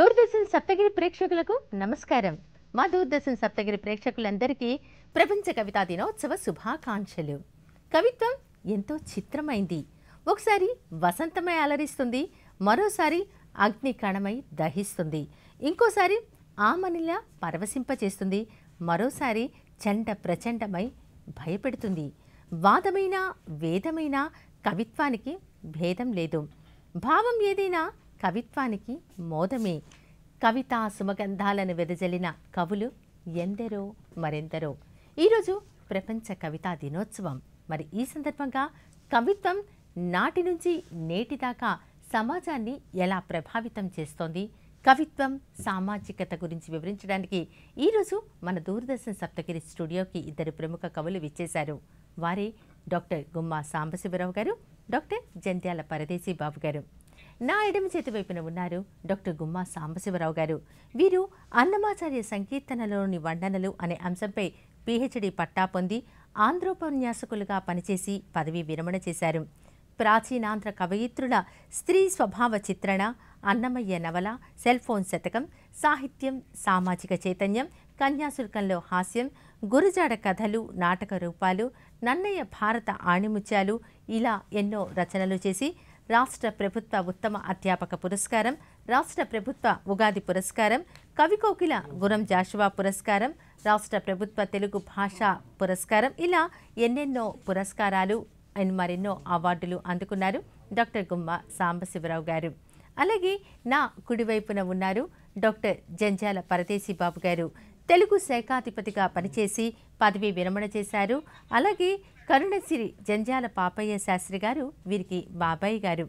దూరదర్శన్ సప్తగిరి ప్రేక్షకులకు నమస్కారం మా దూరదర్శన్ సప్తగిరి ప్రేక్షకులందరికీ ప్రపంచ కవితా దినోత్సవ శుభాకాంక్షలు కవిత్వం ఎంతో చిత్రమైంది ఒకసారి వసంతమై అలరిస్తుంది మరోసారి అగ్ని కణమై దహిస్తుంది ఇంకోసారి ఆమనిలా పరవశింపచేస్తుంది మరోసారి చండ ప్రచండమై భయపెడుతుంది వాదమైన వేదమైన కవిత్వానికి భేదం లేదు భావం ఏదైనా కవిత్వానికి మోదమే కవితా సుమగంధాలను వెదజల్లిన కవులు ఎందరో మరెందరో ఈరోజు ప్రపంచ కవితా దినోత్సవం మరి ఈ సందర్భంగా కవిత్వం నాటి నుంచి నేటి దాకా సమాజాన్ని ఎలా ప్రభావితం చేస్తోంది కవిత్వం సామాజికత గురించి వివరించడానికి ఈరోజు మన దూరదర్శన్ సప్తగిరి స్టూడియోకి ఇద్దరు ప్రముఖ కవులు విచ్చేశారు వారే డాక్టర్ గుమ్మా సాంబశివరావు గారు డాక్టర్ జంధ్యాల పరదేశీ బాబు గారు నా ఎడమ చేతి వైపున ఉన్నారు డాక్టర్ గుమ్మా సాంబశివరావు గారు వీరు అన్నమాచార్య సంకీర్తనలోని వండనలు అనే అంశంపై పిహెచ్డి పట్టా పొంది ఆంధ్రోపన్యాసకులుగా పనిచేసి పదవి విరమణ చేశారు ప్రాచీనాంధ్ర కవయిత్రుల స్త్రీ స్వభావ చిత్రణ అన్నమయ్య నవల సెల్ ఫోన్ శతకం సాహిత్యం సామాజిక చైతన్యం కన్యాశుల్కంలో హాస్యం గురుజాడ కథలు నాటక రూపాలు నన్నయ్య భారత ఆణిముత్యాలు ఇలా ఎన్నో రచనలు చేసి రాష్ట్ర ప్రభుత్వ ఉత్తమ అధ్యాపక పురస్కారం రాష్ట్ర ప్రభుత్వ ఉగాది పురస్కారం కవికోకిల గురం జాషువా పురస్కారం రాష్ట్ర ప్రభుత్వ తెలుగు భాషా పురస్కారం ఇలా ఎన్నెన్నో పురస్కారాలు అండ్ మరెన్నో అవార్డులు అందుకున్నారు డాక్టర్ గుమ్మ సాంబశివరావు గారు అలాగే నా కుడివైపున ఉన్నారు డాక్టర్ జంజాల పరదేశీ బాబు గారు తెలుగు శాఖాధిపతిగా పనిచేసి పదవి విరమణ చేశారు అలాగే కరుణశ్రీ జంజాల పాపయ్య శాస్త్రి గారు వీరికి బాబాయి గారు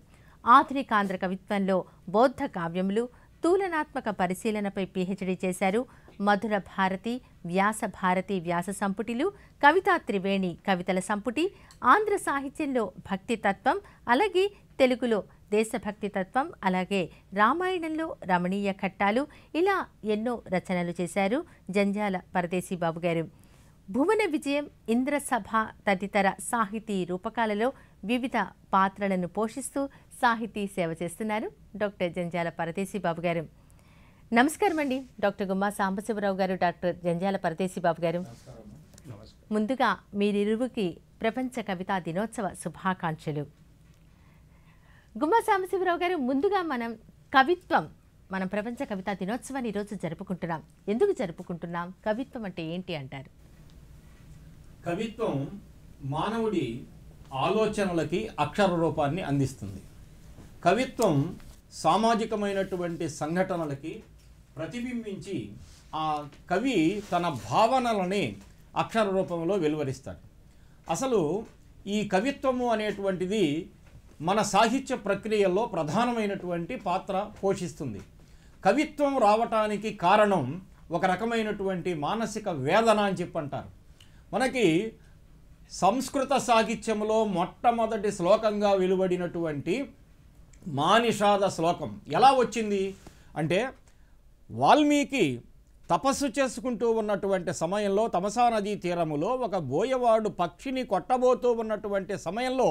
ఆధునికాంధ్ర కవిత్వంలో బౌద్ధ కావ్యములు తూలనాత్మక పరిశీలనపై పిహెచ్డి చేశారు మధుర భారతి వ్యాస భారతి వ్యాస సంపుటిలు కవితా త్రివేణి కవితల సంపుటి ఆంధ్ర సాహిత్యంలో భక్తి తత్వం అలాగే తెలుగులో దేశభక్తి తత్వం అలాగే రామాయణంలో రమణీయ ఘట్టాలు ఇలా ఎన్నో రచనలు చేశారు జంజాల పరదేశీ బాబు గారు భువన విజయం ఇంద్రసభ తదితర సాహితీ రూపకాలలో వివిధ పాత్రలను పోషిస్తూ సాహితీ సేవ చేస్తున్నారు డాక్టర్ జంజాల పరదేశీ బాబు గారు నమస్కారం అండి డాక్టర్ గుమ్మా సాంబశివరావు గారు డాక్టర్ జంజాల పరదేశి బాబు గారు ముందుగా మీరిరువుకి ప్రపంచ కవితా దినోత్సవ శుభాకాంక్షలు గుమ్మా సాంబశివరావు గారు ముందుగా మనం కవిత్వం మనం ప్రపంచ కవితా దినోత్సవాన్ని ఈరోజు జరుపుకుంటున్నాం ఎందుకు జరుపుకుంటున్నాం కవిత్వం అంటే ఏంటి అంటారు కవిత్వం మానవుడి ఆలోచనలకి అక్షర రూపాన్ని అందిస్తుంది కవిత్వం సామాజికమైనటువంటి సంఘటనలకి ప్రతిబింబించి ఆ కవి తన భావనలని అక్షర రూపంలో వెలువరిస్తాడు అసలు ఈ కవిత్వము అనేటువంటిది మన సాహిత్య ప్రక్రియలో ప్రధానమైనటువంటి పాత్ర పోషిస్తుంది కవిత్వం రావటానికి కారణం ఒక రకమైనటువంటి మానసిక వేదన అని చెప్పంటారు మనకి సంస్కృత సాహిత్యంలో మొట్టమొదటి శ్లోకంగా వెలువడినటువంటి మానిషాద శ్లోకం ఎలా వచ్చింది అంటే వాల్మీకి తపస్సు చేసుకుంటూ ఉన్నటువంటి సమయంలో తమసా నదీ తీరములో ఒక బోయవాడు పక్షిని కొట్టబోతూ ఉన్నటువంటి సమయంలో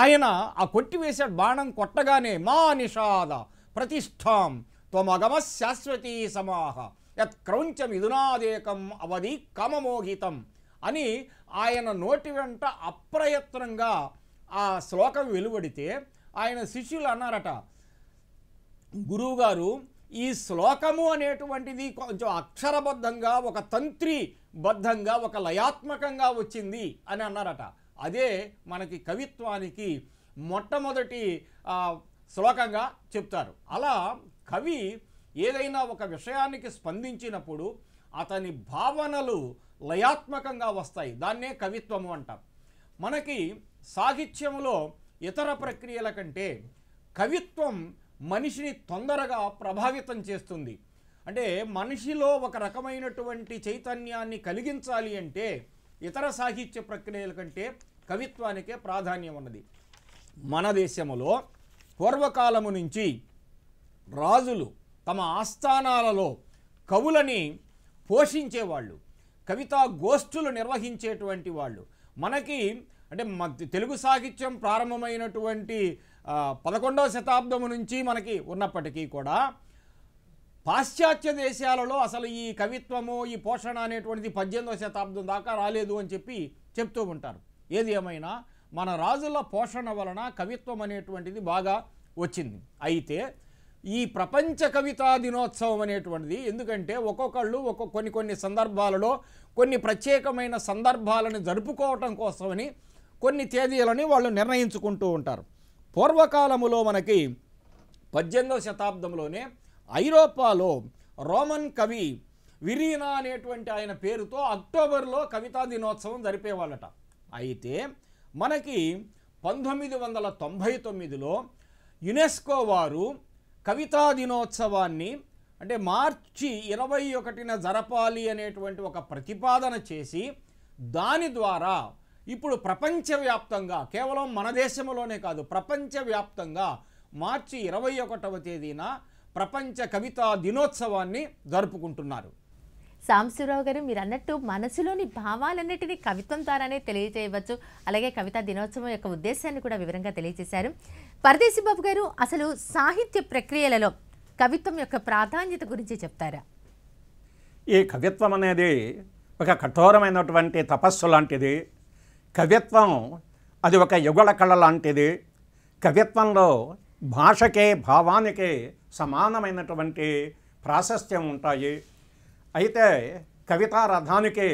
ఆయన ఆ కొట్టివేసే బాణం కొట్టగానే మా నిషాద ప్రతిష్టాం త్వమగమ శాశ్వతీ సమాహ యత్ క్రౌంచం ఇదునాదేకం అవధి కమమోహితం అని ఆయన నోటి వెంట అప్రయత్నంగా ఆ శ్లోకం వెలువడితే ఆయన శిష్యులు అన్నారట గురువుగారు ఈ శ్లోకము అనేటువంటిది కొంచెం అక్షరబద్ధంగా ఒక తంత్రి బద్ధంగా ఒక లయాత్మకంగా వచ్చింది అని అన్నారట అదే మనకి కవిత్వానికి మొట్టమొదటి శ్లోకంగా చెప్తారు అలా కవి ఏదైనా ఒక విషయానికి స్పందించినప్పుడు అతని భావనలు లయాత్మకంగా వస్తాయి దాన్నే కవిత్వము అంటాం మనకి సాహిత్యంలో ఇతర ప్రక్రియల కంటే కవిత్వం మనిషిని తొందరగా ప్రభావితం చేస్తుంది అంటే మనిషిలో ఒక రకమైనటువంటి చైతన్యాన్ని కలిగించాలి అంటే ఇతర సాహిత్య ప్రక్రియల కంటే కవిత్వానికే ప్రాధాన్యం ఉన్నది మన దేశంలో పూర్వకాలము నుంచి రాజులు తమ ఆస్థానాలలో కవులని పోషించేవాళ్ళు కవితా గోష్ఠులు నిర్వహించేటువంటి వాళ్ళు మనకి అంటే తెలుగు సాహిత్యం ప్రారంభమైనటువంటి పదకొండవ శతాబ్దం నుంచి మనకి ఉన్నప్పటికీ కూడా పాశ్చాత్య దేశాలలో అసలు ఈ కవిత్వము ఈ పోషణ అనేటువంటిది పద్దెనిమిదవ శతాబ్దం దాకా రాలేదు అని చెప్పి చెప్తూ ఉంటారు ఏది ఏమైనా మన రాజుల పోషణ వలన కవిత్వం అనేటువంటిది బాగా వచ్చింది అయితే ఈ ప్రపంచ కవితా దినోత్సవం అనేటువంటిది ఎందుకంటే ఒక్కొక్కళ్ళు ఒక్కొక్క కొన్ని కొన్ని సందర్భాలలో కొన్ని ప్రత్యేకమైన సందర్భాలను జరుపుకోవటం కోసమని కొన్ని తేదీలని వాళ్ళు నిర్ణయించుకుంటూ ఉంటారు పూర్వకాలములో మనకి పద్దెనిమిదవ శతాబ్దంలోనే ఐరోపాలో రోమన్ కవి విరీనా అనేటువంటి ఆయన పేరుతో అక్టోబర్లో కవితా దినోత్సవం జరిపేవాళ్ళట అయితే మనకి పంతొమ్మిది వందల తొంభై తొమ్మిదిలో యునెస్కో వారు కవితా దినోత్సవాన్ని అంటే మార్చి ఇరవై ఒకటిన జరపాలి అనేటువంటి ఒక ప్రతిపాదన చేసి దాని ద్వారా ఇప్పుడు ప్రపంచవ్యాప్తంగా కేవలం మన దేశంలోనే కాదు ప్రపంచవ్యాప్తంగా మార్చి ఇరవై ఒకటవ తేదీన ప్రపంచ కవితా దినోత్సవాన్ని జరుపుకుంటున్నారు సాంశివరావు గారు మీరు అన్నట్టు మనసులోని భావాలన్నిటినీ కవిత్వం ద్వారానే తెలియజేయవచ్చు అలాగే కవితా దినోత్సవం యొక్క ఉద్దేశాన్ని కూడా వివరంగా తెలియజేశారు పరదేశి బాబు గారు అసలు సాహిత్య ప్రక్రియలలో కవిత్వం యొక్క ప్రాధాన్యత గురించి చెప్తారా ఈ కవిత్వం అనేది ఒక కఠోరమైనటువంటి తపస్సు లాంటిది కవిత్వం అది ఒక యుగుల కళ లాంటిది కవిత్వంలో భాషకే భావానికే సమానమైనటువంటి ప్రాశస్త్యం ఉంటాయి అయితే కవితా రథానికి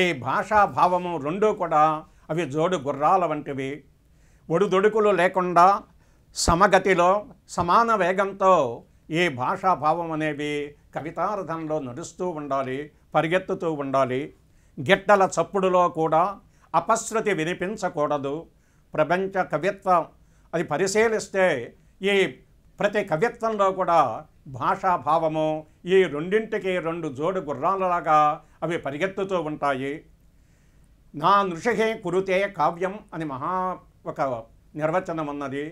ఈ భాషా భావము రెండూ కూడా అవి జోడు గుర్రాల వంటివి ఒడుదొడుకులు లేకుండా సమగతిలో సమాన వేగంతో ఈ భాషాభావం అనేవి కవితారథంలో నడుస్తూ ఉండాలి పరిగెత్తుతూ ఉండాలి గిట్టల చప్పుడులో కూడా అపశృతి వినిపించకూడదు ప్రపంచ కవిత్వం అది పరిశీలిస్తే ఈ ప్రతి కవిత్వంలో కూడా భాషాభావము ఈ రెండింటికి రెండు జోడు గుర్రాలలాగా అవి పరిగెత్తుతూ ఉంటాయి నా నృషిహే కురుతే కావ్యం అని మహా ఒక నిర్వచనం ఉన్నది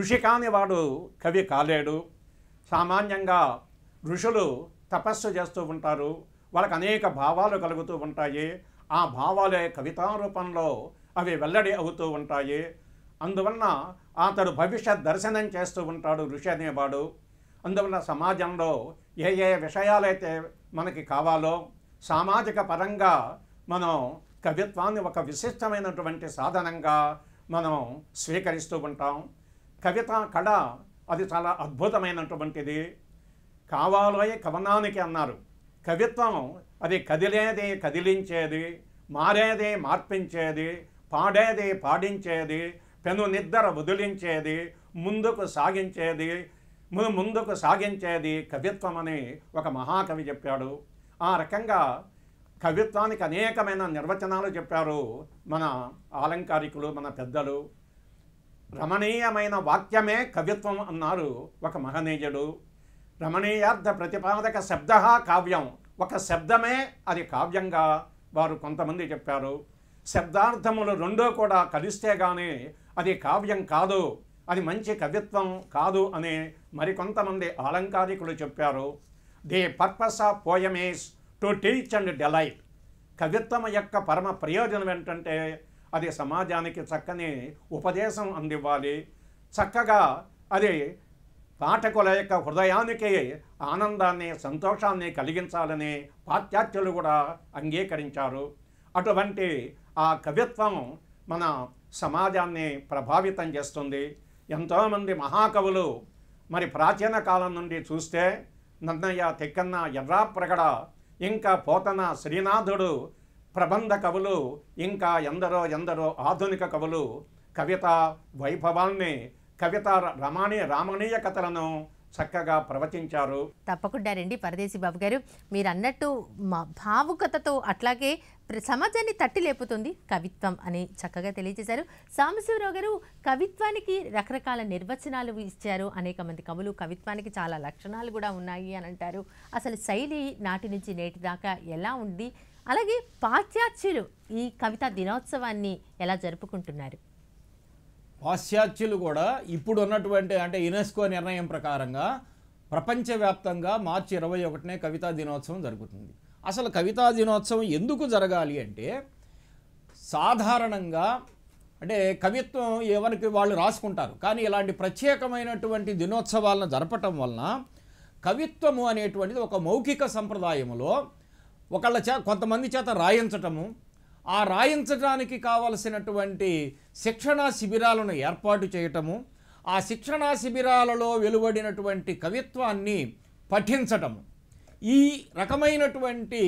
ఋషి వాడు కవి కాలేడు సామాన్యంగా ఋషులు తపస్సు చేస్తూ ఉంటారు వాళ్ళకి అనేక భావాలు కలుగుతూ ఉంటాయి ఆ భావాలే కవితారూపంలో అవి వెల్లడి అవుతూ ఉంటాయి అందువలన అతడు భవిష్యత్ దర్శనం చేస్తూ ఉంటాడు ఋషి అనేవాడు అందువలన సమాజంలో ఏ ఏ విషయాలైతే మనకి కావాలో సామాజిక పరంగా మనం కవిత్వాన్ని ఒక విశిష్టమైనటువంటి సాధనంగా మనం స్వీకరిస్తూ ఉంటాం కవిత కళ అది చాలా అద్భుతమైనటువంటిది కావాలోయే కవనానికి అన్నారు కవిత్వం అది కదిలేది కదిలించేది మారేది మార్పించేది పాడేది పాడించేది పెను నిద్ర వదిలించేది ముందుకు సాగించేది ముందుకు సాగించేది కవిత్వం అని ఒక మహాకవి చెప్పాడు ఆ రకంగా కవిత్వానికి అనేకమైన నిర్వచనాలు చెప్పారు మన ఆలంకారికులు మన పెద్దలు రమణీయమైన వాక్యమే కవిత్వం అన్నారు ఒక మహనీయుడు రమణీయార్థ ప్రతిపాదక శబ్ద కావ్యం ఒక శబ్దమే అది కావ్యంగా వారు కొంతమంది చెప్పారు శబ్దార్థములు రెండూ కూడా కలిస్తే కానీ అది కావ్యం కాదు అది మంచి కవిత్వం కాదు అని మరికొంతమంది ఆలంకారికులు చెప్పారు the purpose of poem is to teach and delight కవిత్వం యొక్క పరమ ప్రయోజనం ఏంటంటే అది సమాజానికి చక్కని ఉపదేశం అందివ్వాలి చక్కగా అది పాఠకుల యొక్క హృదయానికి ఆనందాన్ని సంతోషాన్ని కలిగించాలని పాశ్చాత్యులు కూడా అంగీకరించారు అటువంటి ఆ కవిత్వం మన సమాజాన్ని ప్రభావితం చేస్తుంది ఎంతోమంది మహాకవులు మరి ప్రాచీన కాలం నుండి చూస్తే నన్నయ్య తెక్కన్న ఎర్రాప్రగడ ఇంకా పోతన శ్రీనాథుడు ప్రబంధ కవులు ఇంకా ఎందరో ఎందరో ఆధునిక కవులు కవిత వైభవాల్ని కవిత రమణీయ రామణీయ కథలను చక్కగా ప్రవచించారు తప్పకుండా రండి పరదేశి బాబు గారు మీరు అన్నట్టు భావుకతతో అట్లాగే సమాజాన్ని తట్టి లేపుతుంది కవిత్వం అని చక్కగా తెలియజేశారు సాంబశివరావు గారు కవిత్వానికి రకరకాల నిర్వచనాలు ఇచ్చారు అనేక మంది కవులు కవిత్వానికి చాలా లక్షణాలు కూడా ఉన్నాయి అని అంటారు అసలు శైలి నాటి నుంచి నేటి దాకా ఎలా ఉంది అలాగే పాశ్చాత్యులు ఈ కవితా దినోత్సవాన్ని ఎలా జరుపుకుంటున్నారు పాశ్చాత్యులు కూడా ఇప్పుడు ఉన్నటువంటి అంటే యునెస్కో నిర్ణయం ప్రకారంగా ప్రపంచవ్యాప్తంగా మార్చి ఇరవై ఒకటినే కవితా దినోత్సవం జరుగుతుంది అసలు కవితా దినోత్సవం ఎందుకు జరగాలి అంటే సాధారణంగా అంటే కవిత్వం ఎవరికి వాళ్ళు రాసుకుంటారు కానీ ఇలాంటి ప్రత్యేకమైనటువంటి దినోత్సవాలను జరపటం వలన కవిత్వము అనేటువంటిది ఒక మౌఖిక సంప్రదాయంలో ఒకళ్ళ చే కొంతమంది చేత రాయించటము ఆ రాయించడానికి కావలసినటువంటి శిక్షణా శిబిరాలను ఏర్పాటు చేయటము ఆ శిక్షణా శిబిరాలలో వెలువడినటువంటి కవిత్వాన్ని పఠించటము ఈ రకమైనటువంటి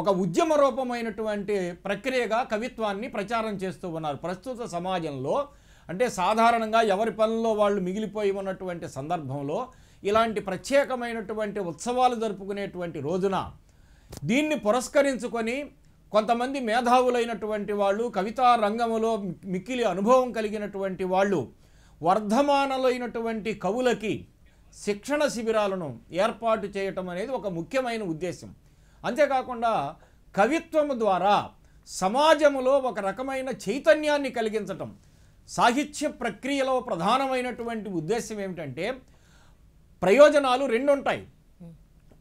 ఒక ఉద్యమ రూపమైనటువంటి ప్రక్రియగా కవిత్వాన్ని ప్రచారం చేస్తూ ఉన్నారు ప్రస్తుత సమాజంలో అంటే సాధారణంగా ఎవరి పనుల్లో వాళ్ళు మిగిలిపోయి ఉన్నటువంటి సందర్భంలో ఇలాంటి ప్రత్యేకమైనటువంటి ఉత్సవాలు జరుపుకునేటువంటి రోజున దీన్ని పురస్కరించుకొని కొంతమంది మేధావులైనటువంటి వాళ్ళు కవితా రంగములో మిక్కిలి అనుభవం కలిగినటువంటి వాళ్ళు వర్ధమానలైనటువంటి కవులకి శిక్షణ శిబిరాలను ఏర్పాటు చేయటం అనేది ఒక ముఖ్యమైన ఉద్దేశం అంతేకాకుండా కవిత్వము ద్వారా సమాజములో ఒక రకమైన చైతన్యాన్ని కలిగించటం సాహిత్య ప్రక్రియలో ప్రధానమైనటువంటి ఉద్దేశం ఏమిటంటే ప్రయోజనాలు రెండుంటాయి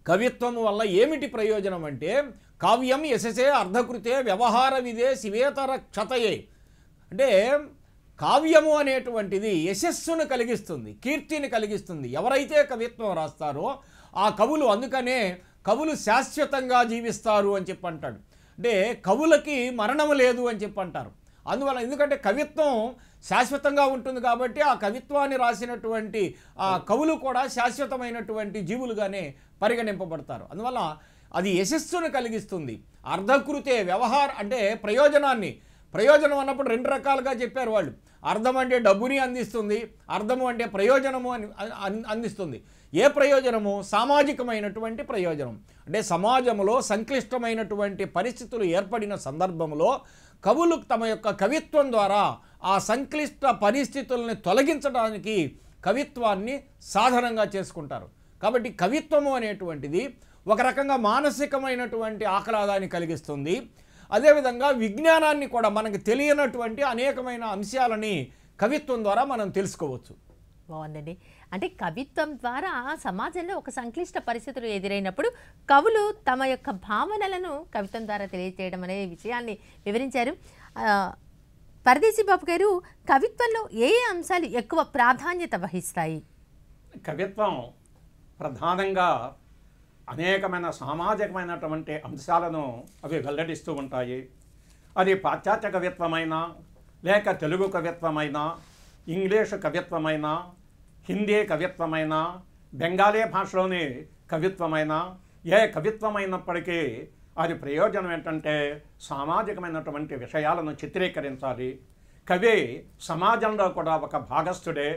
కవిత్వం వల్ల ఏమిటి ప్రయోజనం అంటే కావ్యం ఎసెసే అర్ధకృతే వ్యవహార విదే శివేతర క్షతయే అంటే కావ్యము అనేటువంటిది యశస్సును కలిగిస్తుంది కీర్తిని కలిగిస్తుంది ఎవరైతే కవిత్వం రాస్తారో ఆ కవులు అందుకనే కవులు శాశ్వతంగా జీవిస్తారు అని చెప్పి అంటాడు అంటే కవులకి మరణము లేదు అని చెప్పి అంటారు అందువల్ల ఎందుకంటే కవిత్వం శాశ్వతంగా ఉంటుంది కాబట్టి ఆ కవిత్వాన్ని రాసినటువంటి ఆ కవులు కూడా శాశ్వతమైనటువంటి జీవులుగానే పరిగణింపబడతారు అందువల్ల అది యశస్సును కలిగిస్తుంది అర్ధకృతే వ్యవహార అంటే ప్రయోజనాన్ని ప్రయోజనం అన్నప్పుడు రెండు రకాలుగా చెప్పారు వాళ్ళు అర్థం అంటే డబ్బుని అందిస్తుంది అర్థము అంటే ప్రయోజనము అని అందిస్తుంది ఏ ప్రయోజనము సామాజికమైనటువంటి ప్రయోజనం అంటే సమాజంలో సంక్లిష్టమైనటువంటి పరిస్థితులు ఏర్పడిన సందర్భంలో కవులు తమ యొక్క కవిత్వం ద్వారా ఆ సంక్లిష్ట పరిస్థితుల్ని తొలగించడానికి కవిత్వాన్ని సాధనంగా చేసుకుంటారు కాబట్టి కవిత్వము అనేటువంటిది ఒక రకంగా మానసికమైనటువంటి ఆహ్లాదాన్ని కలిగిస్తుంది అదేవిధంగా విజ్ఞానాన్ని కూడా మనకు తెలియనటువంటి అనేకమైన అంశాలని కవిత్వం ద్వారా మనం తెలుసుకోవచ్చు బాగుందండి అంటే కవిత్వం ద్వారా సమాజంలో ఒక సంక్లిష్ట పరిస్థితులు ఎదురైనప్పుడు కవులు తమ యొక్క భావనలను కవిత్వం ద్వారా తెలియజేయడం అనే విషయాన్ని వివరించారు పరదేశీ బాబు గారు కవిత్వంలో ఏ అంశాలు ఎక్కువ ప్రాధాన్యత వహిస్తాయి కవిత్వం ప్రధానంగా అనేకమైన సామాజికమైనటువంటి అంశాలను అవి వెల్లడిస్తూ ఉంటాయి అది పాశ్చాత్య కవిత్వమైన లేక తెలుగు కవిత్వమైన ఇంగ్లీషు కవిత్వమైన హిందీ కవిత్వమైన బెంగాలీ భాషలోని కవిత్వమైన ఏ కవిత్వమైనప్పటికీ అది ప్రయోజనం ఏంటంటే సామాజికమైనటువంటి విషయాలను చిత్రీకరించాలి కవి సమాజంలో కూడా ఒక భాగస్థుడే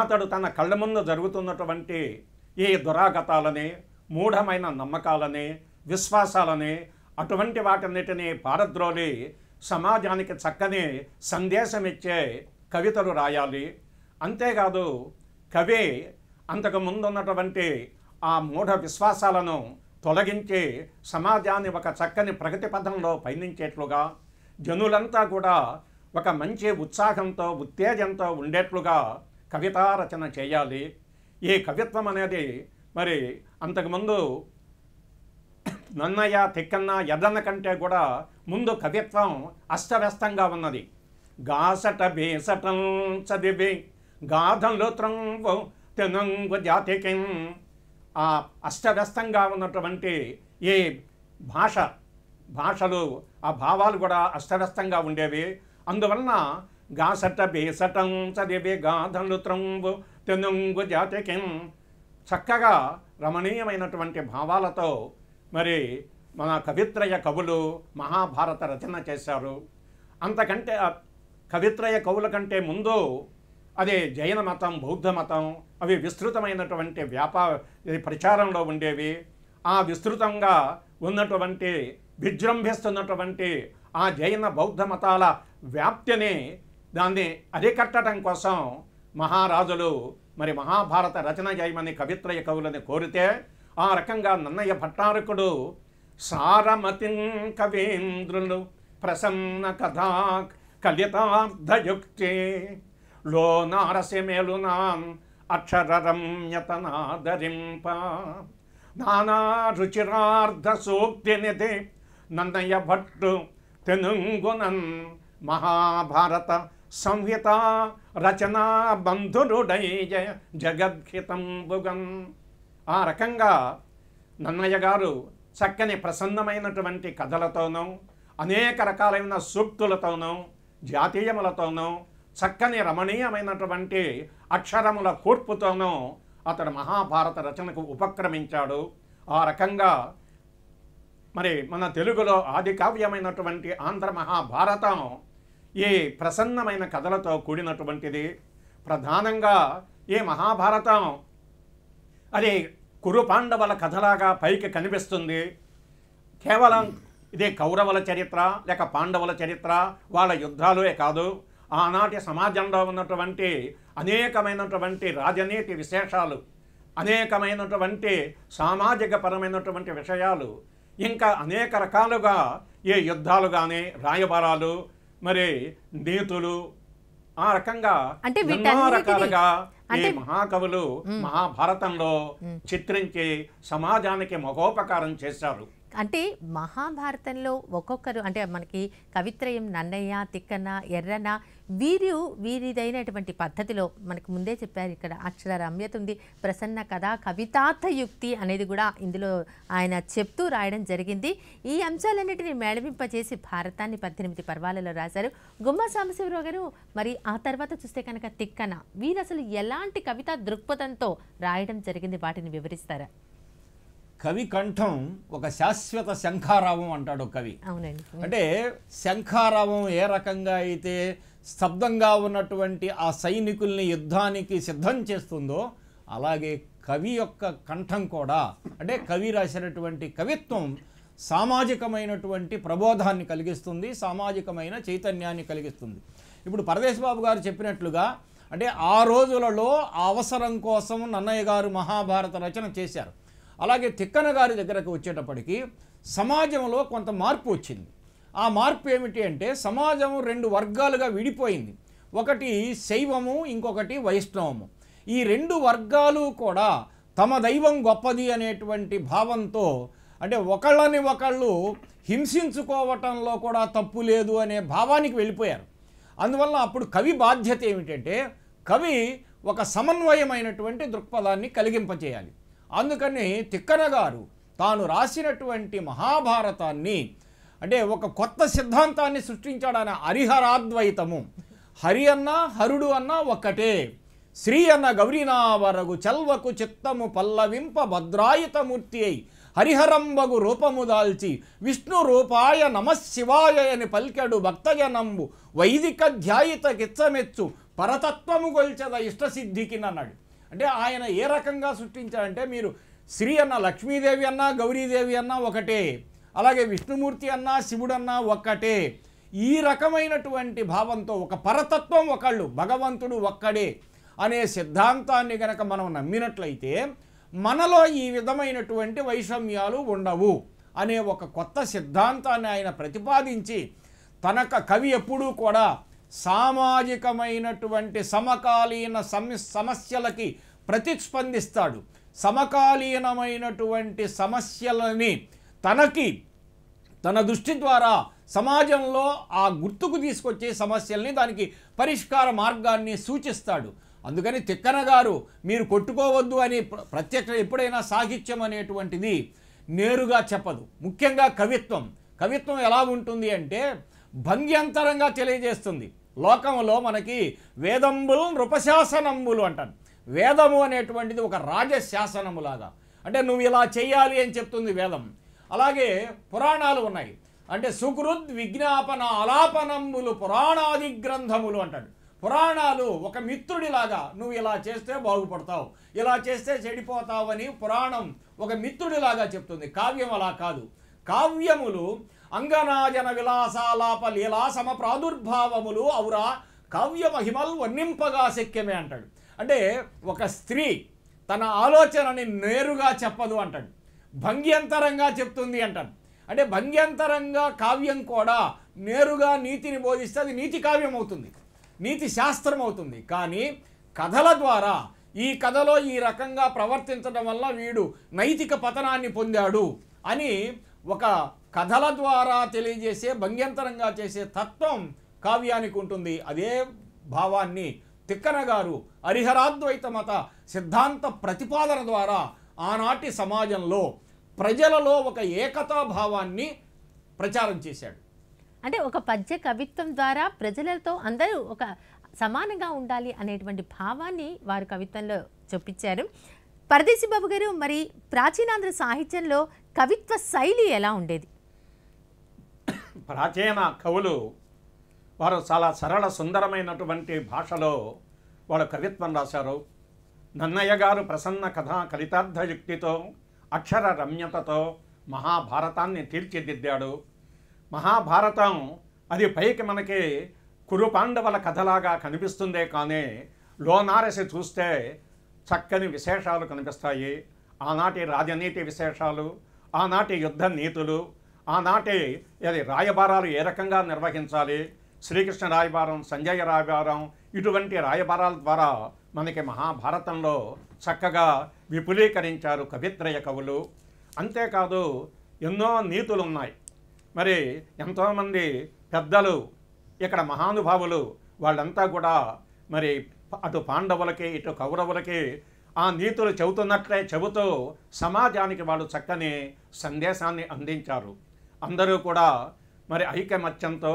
అతడు తన కళ్ళ ముందు జరుగుతున్నటువంటి ఈ దురాగతాలని మూఢమైన నమ్మకాలని విశ్వాసాలని అటువంటి వాటన్నిటినీ పారద్రోలి సమాజానికి చక్కని సందేశం ఇచ్చే కవితలు రాయాలి అంతేకాదు కవి అంతకు ముందున్నటువంటి ఆ మూఢ విశ్వాసాలను తొలగించి సమాజాన్ని ఒక చక్కని ప్రగతి పథంలో పయనించేట్లుగా జనులంతా కూడా ఒక మంచి ఉత్సాహంతో ఉత్తేజంతో ఉండేట్లుగా కవితారచన చేయాలి ఈ కవిత్వం అనేది మరి అంతకుముందు నన్నయ్య తిక్కన్న ఎదన్న కంటే కూడా ముందు కవిత్వం అస్తవ్యస్తంగా ఉన్నది గాసట బేసటం చదివి గాధంలో త్రంగు తెనంగు జాతికి ఆ అస్తవ్యస్తంగా ఉన్నటువంటి ఈ భాష భాషలు ఆ భావాలు కూడా అస్తవ్యస్తంగా ఉండేవి అందువలన గాసట బేసటం చదివి గాధంలు త్రంగు తెనంగు జాతికి చక్కగా రమణీయమైనటువంటి భావాలతో మరి మన కవిత్రయ కవులు మహాభారత రచన చేశారు అంతకంటే కవిత్రయ కవుల కంటే ముందు అదే జైన మతం బౌద్ధ మతం అవి విస్తృతమైనటువంటి వ్యాపార ప్రచారంలో ఉండేవి ఆ విస్తృతంగా ఉన్నటువంటి విజృంభిస్తున్నటువంటి ఆ జైన బౌద్ధ మతాల వ్యాప్తిని దాన్ని అరికట్టడం కోసం మహారాజులు మరి మహాభారత రచన చేయమని కవిత్రయ కవులని కోరితే ఆ రకంగా నన్నయ్య భట్టారకుడు సారమతి కవీంద్రులు ప్రసన్న కథా కలితార్థయుక్తి లో నారసిమేలు నాం అక్షరరమ్యతనాదరింప నానా రుచిరార్ధ సూక్తి నిధి నన్నయ్య భట్టు తెనుంగునన్ మహాభారత సంహిత రచనా బంధురుడై జయ జగద్హితంబుగన్ ఆ రకంగా నన్నయ్య గారు చక్కని ప్రసన్నమైనటువంటి కథలతోనూ అనేక రకాలైన సూక్తులతోనూ జాతీయములతోనూ చక్కని రమణీయమైనటువంటి అక్షరముల కూర్పుతోనూ అతడు మహాభారత రచనకు ఉపక్రమించాడు ఆ రకంగా మరి మన తెలుగులో ఆది కావ్యమైనటువంటి ఆంధ్ర మహాభారతం ఈ ప్రసన్నమైన కథలతో కూడినటువంటిది ప్రధానంగా ఈ మహాభారతం అది కురు పాండవుల కథలాగా పైకి కనిపిస్తుంది కేవలం ఇది కౌరవుల చరిత్ర లేక పాండవుల చరిత్ర వాళ్ళ యుద్ధాలే కాదు ఆనాటి సమాజంలో ఉన్నటువంటి అనేకమైనటువంటి రాజనీతి విశేషాలు అనేకమైనటువంటి సామాజికపరమైనటువంటి విషయాలు ఇంకా అనేక రకాలుగా ఈ యుద్ధాలు కానీ రాయబారాలు మరి నేతులు ఆ రకంగా అంటే రకాలుగా ఈ మహాకవులు మహాభారతంలో చిత్రించి సమాజానికి మహోపకారం చేశారు అంటే మహాభారతంలో ఒక్కొక్కరు అంటే మనకి కవిత్రయం నన్నయ్య తిక్కన ఎర్రన వీరు వీరిదైనటువంటి పద్ధతిలో మనకు ముందే చెప్పారు ఇక్కడ అక్షర రమ్యత ఉంది ప్రసన్న కథ కవితార్థయుక్తి అనేది కూడా ఇందులో ఆయన చెప్తూ రాయడం జరిగింది ఈ అంశాలన్నింటినీ మేళవింపజేసి భారతాన్ని పద్దెనిమిది పర్వాలలో రాశారు గుమ్మ సాంబశివరావు గారు మరి ఆ తర్వాత చూస్తే కనుక తిక్కన వీరు అసలు ఎలాంటి కవితా దృక్పథంతో రాయడం జరిగింది వాటిని వివరిస్తారా కవి కంఠం ఒక శాశ్వత శంఖారావం అంటాడు కవి అంటే శంఖారావం ఏ రకంగా అయితే స్తబ్దంగా ఉన్నటువంటి ఆ సైనికుల్ని యుద్ధానికి సిద్ధం చేస్తుందో అలాగే కవి యొక్క కంఠం కూడా అంటే కవి రాసినటువంటి కవిత్వం సామాజికమైనటువంటి ప్రబోధాన్ని కలిగిస్తుంది సామాజికమైన చైతన్యాన్ని కలిగిస్తుంది ఇప్పుడు పరదేశ్ బాబు గారు చెప్పినట్లుగా అంటే ఆ రోజులలో అవసరం కోసం నన్నయ్య గారు మహాభారత రచన చేశారు అలాగే తిక్కన గారి దగ్గరకు వచ్చేటప్పటికీ సమాజంలో కొంత మార్పు వచ్చింది ఆ మార్పు ఏమిటి అంటే సమాజం రెండు వర్గాలుగా విడిపోయింది ఒకటి శైవము ఇంకొకటి వైష్ణవము ఈ రెండు వర్గాలు కూడా తమ దైవం గొప్పది అనేటువంటి భావంతో అంటే ఒకళ్ళని ఒకళ్ళు హింసించుకోవటంలో కూడా తప్పు లేదు అనే భావానికి వెళ్ళిపోయారు అందువల్ల అప్పుడు కవి బాధ్యత ఏమిటంటే కవి ఒక సమన్వయమైనటువంటి దృక్పథాన్ని కలిగింపచేయాలి అందుకని తిక్కన గారు తాను రాసినటువంటి మహాభారతాన్ని అంటే ఒక కొత్త సిద్ధాంతాన్ని సృష్టించాడనే హరిహరాద్వైతము హరి అన్న హరుడు అన్న ఒక్కటే శ్రీ అన్న గౌరీనావరగు చల్వకు చిత్తము పల్లవింప భద్రాయుతమూర్తి అయి హరిహరంబగు రూపము దాల్చి విష్ణు రూపాయ నమశివాయ అని పలికెడు భక్తజనంబు వైదిక ధ్యాయిత కిచ్చమెచ్చు పరతత్వము గొల్చద ఇష్టసిద్ధికినన్నాడు అంటే ఆయన ఏ రకంగా సృష్టించారంటే మీరు శ్రీ అన్న లక్ష్మీదేవి అన్నా గౌరీదేవి అన్నా ఒకటే అలాగే విష్ణుమూర్తి అన్నా శివుడన్నా ఒక్కటే ఈ రకమైనటువంటి భావంతో ఒక పరతత్వం ఒకళ్ళు భగవంతుడు ఒక్కడే అనే సిద్ధాంతాన్ని గనక మనం నమ్మినట్లయితే మనలో ఈ విధమైనటువంటి వైషమ్యాలు ఉండవు అనే ఒక కొత్త సిద్ధాంతాన్ని ఆయన ప్రతిపాదించి తనక కవి ఎప్పుడూ కూడా సామాజికమైనటువంటి సమకాలీన సమస్యలకి ప్రతిస్పందిస్తాడు సమకాలీనమైనటువంటి సమస్యలని తనకి తన దృష్టి ద్వారా సమాజంలో ఆ గుర్తుకు తీసుకొచ్చే సమస్యల్ని దానికి పరిష్కార మార్గాన్ని సూచిస్తాడు అందుకని తిక్కన గారు మీరు కొట్టుకోవద్దు అని ప్రత్యక్ష ఎప్పుడైనా సాహిత్యం అనేటువంటిది నేరుగా చెప్పదు ముఖ్యంగా కవిత్వం కవిత్వం ఎలా ఉంటుంది అంటే భంగ్యంతరంగా తెలియజేస్తుంది లోకంలో మనకి వేదంబులు నృపశాసనంబులు అంటారు వేదము అనేటువంటిది ఒక రాజశాసనములాగా అంటే నువ్వు ఇలా చేయాలి అని చెప్తుంది వేదం అలాగే పురాణాలు ఉన్నాయి అంటే సుకృద్ విజ్ఞాపన ఆలాపనములు పురాణాది గ్రంథములు అంటాడు పురాణాలు ఒక మిత్రుడిలాగా నువ్వు ఇలా చేస్తే బాగుపడతావు ఇలా చేస్తే చెడిపోతావని పురాణం ఒక మిత్రుడిలాగా చెప్తుంది కావ్యం అలా కాదు కావ్యములు అంగనాజన విలాసాలాప లీలా సమ ప్రాదుర్భావములు అవురా కావ్య మహిమలు వర్ణింపగా శక్యమే అంటాడు అంటే ఒక స్త్రీ తన ఆలోచనని నేరుగా చెప్పదు అంటాడు భంగ్యంతరంగా చెప్తుంది అంటాడు అంటే భంగ్యంతరంగా కావ్యం కూడా నేరుగా నీతిని బోధిస్తే అది నీతి కావ్యం అవుతుంది నీతి శాస్త్రం అవుతుంది కానీ కథల ద్వారా ఈ కథలో ఈ రకంగా ప్రవర్తించడం వల్ల వీడు నైతిక పతనాన్ని పొందాడు అని ఒక కథల ద్వారా తెలియజేసే భంగ్యంతరంగా చేసే తత్వం కావ్యానికి ఉంటుంది అదే భావాన్ని తిక్కన గారు హరిహరాద్వైత మత సిద్ధాంత ప్రతిపాదన ద్వారా ఆనాటి సమాజంలో ప్రజలలో ఒక ఏకతాభావాన్ని ప్రచారం చేశాడు అంటే ఒక పద్య కవిత్వం ద్వారా ప్రజలతో అందరూ ఒక సమానంగా ఉండాలి అనేటువంటి భావాన్ని వారు కవిత్వంలో చొప్పించారు పరదేశి బాబు గారు మరి ప్రాచీనాంధ్ర సాహిత్యంలో కవిత్వ శైలి ఎలా ఉండేది ప్రాచీన కవులు వారు చాలా సరళ సుందరమైనటువంటి భాషలో వాళ్ళు కవిత్వం రాశారు నన్నయ్య గారు ప్రసన్న కథా కలితార్థయుక్తితో అక్షర రమ్యతతో మహాభారతాన్ని తీర్చిదిద్దాడు మహాభారతం అది పైకి మనకి కురు పాండవుల కథలాగా కనిపిస్తుందే కానీ లోనారసి చూస్తే చక్కని విశేషాలు కనిపిస్తాయి ఆనాటి రాజనీతి విశేషాలు ఆనాటి యుద్ధ నీతులు ఆనాటి అది రాయబారాలు ఏ రకంగా నిర్వహించాలి శ్రీకృష్ణ రాయబారం సంజయ రాయబారం ఇటువంటి రాయబారాల ద్వారా మనకి మహాభారతంలో చక్కగా విపులీకరించారు కవిత్రయ కవులు అంతేకాదు ఎన్నో నీతులు ఉన్నాయి మరి ఎంతోమంది పెద్దలు ఇక్కడ మహానుభావులు వాళ్ళంతా కూడా మరి అటు పాండవులకి ఇటు కౌరవులకి ఆ నీతులు చెబుతున్నట్లే చెబుతూ సమాజానికి వాళ్ళు చక్కని సందేశాన్ని అందించారు అందరూ కూడా మరి ఐక్యమత్యంతో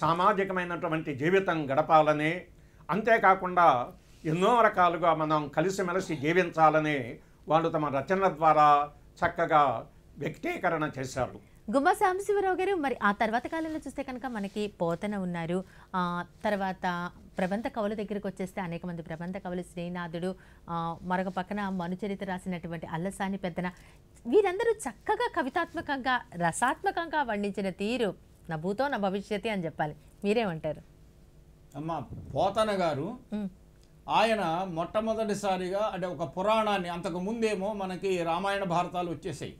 సామాజికమైనటువంటి జీవితం గడపాలని అంతేకాకుండా ఎన్నో రకాలుగా మనం కలిసిమెలిసి జీవించాలని వాళ్ళు తమ రచనల ద్వారా చక్కగా వ్యక్తీకరణ చేశారు గుమ్మ సాంబశివరావు గారు మరి ఆ తర్వాత కాలంలో చూస్తే కనుక మనకి పోతన ఉన్నారు తర్వాత ప్రబంధ కవుల దగ్గరికి వచ్చేస్తే అనేక మంది ప్రబంధ కవులు శ్రీనాథుడు మరొక పక్కన మనుచరిత రాసినటువంటి అల్లసాని పెద్దన వీరందరూ చక్కగా కవితాత్మకంగా రసాత్మకంగా వర్ణించిన తీరు నా భూతో నా భవిష్యత్ అని చెప్పాలి మీరేమంటారు మా పోతన గారు ఆయన మొట్టమొదటిసారిగా అంటే ఒక పురాణాన్ని అంతకు ముందేమో మనకి రామాయణ భారతాలు వచ్చేసాయి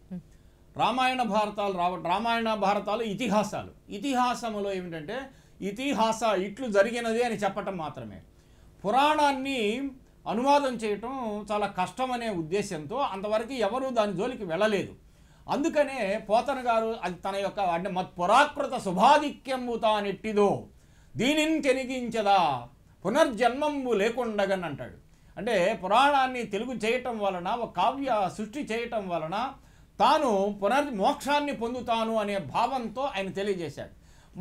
రామాయణ భారతాలు రావ రామాయణ భారతాలు ఇతిహాసాలు ఇతిహాసంలో ఏమిటంటే ఇతిహాస ఇట్లు జరిగినది అని చెప్పటం మాత్రమే పురాణాన్ని అనువాదం చేయటం చాలా కష్టమనే ఉద్దేశంతో అంతవరకు ఎవరు దాని జోలికి వెళ్ళలేదు అందుకనే పోతన గారు అది తన యొక్క అంటే మత్ పురాకృత శుభాధిక్యంబుతా నెట్టిదో దీనిని కెనిగించదా పునర్జన్మంబు లేకుండగని అంటాడు అంటే పురాణాన్ని తెలుగు చేయటం వలన ఒక కావ్య సృష్టి చేయటం వలన తాను పునర్ మోక్షాన్ని పొందుతాను అనే భావంతో ఆయన తెలియజేశాడు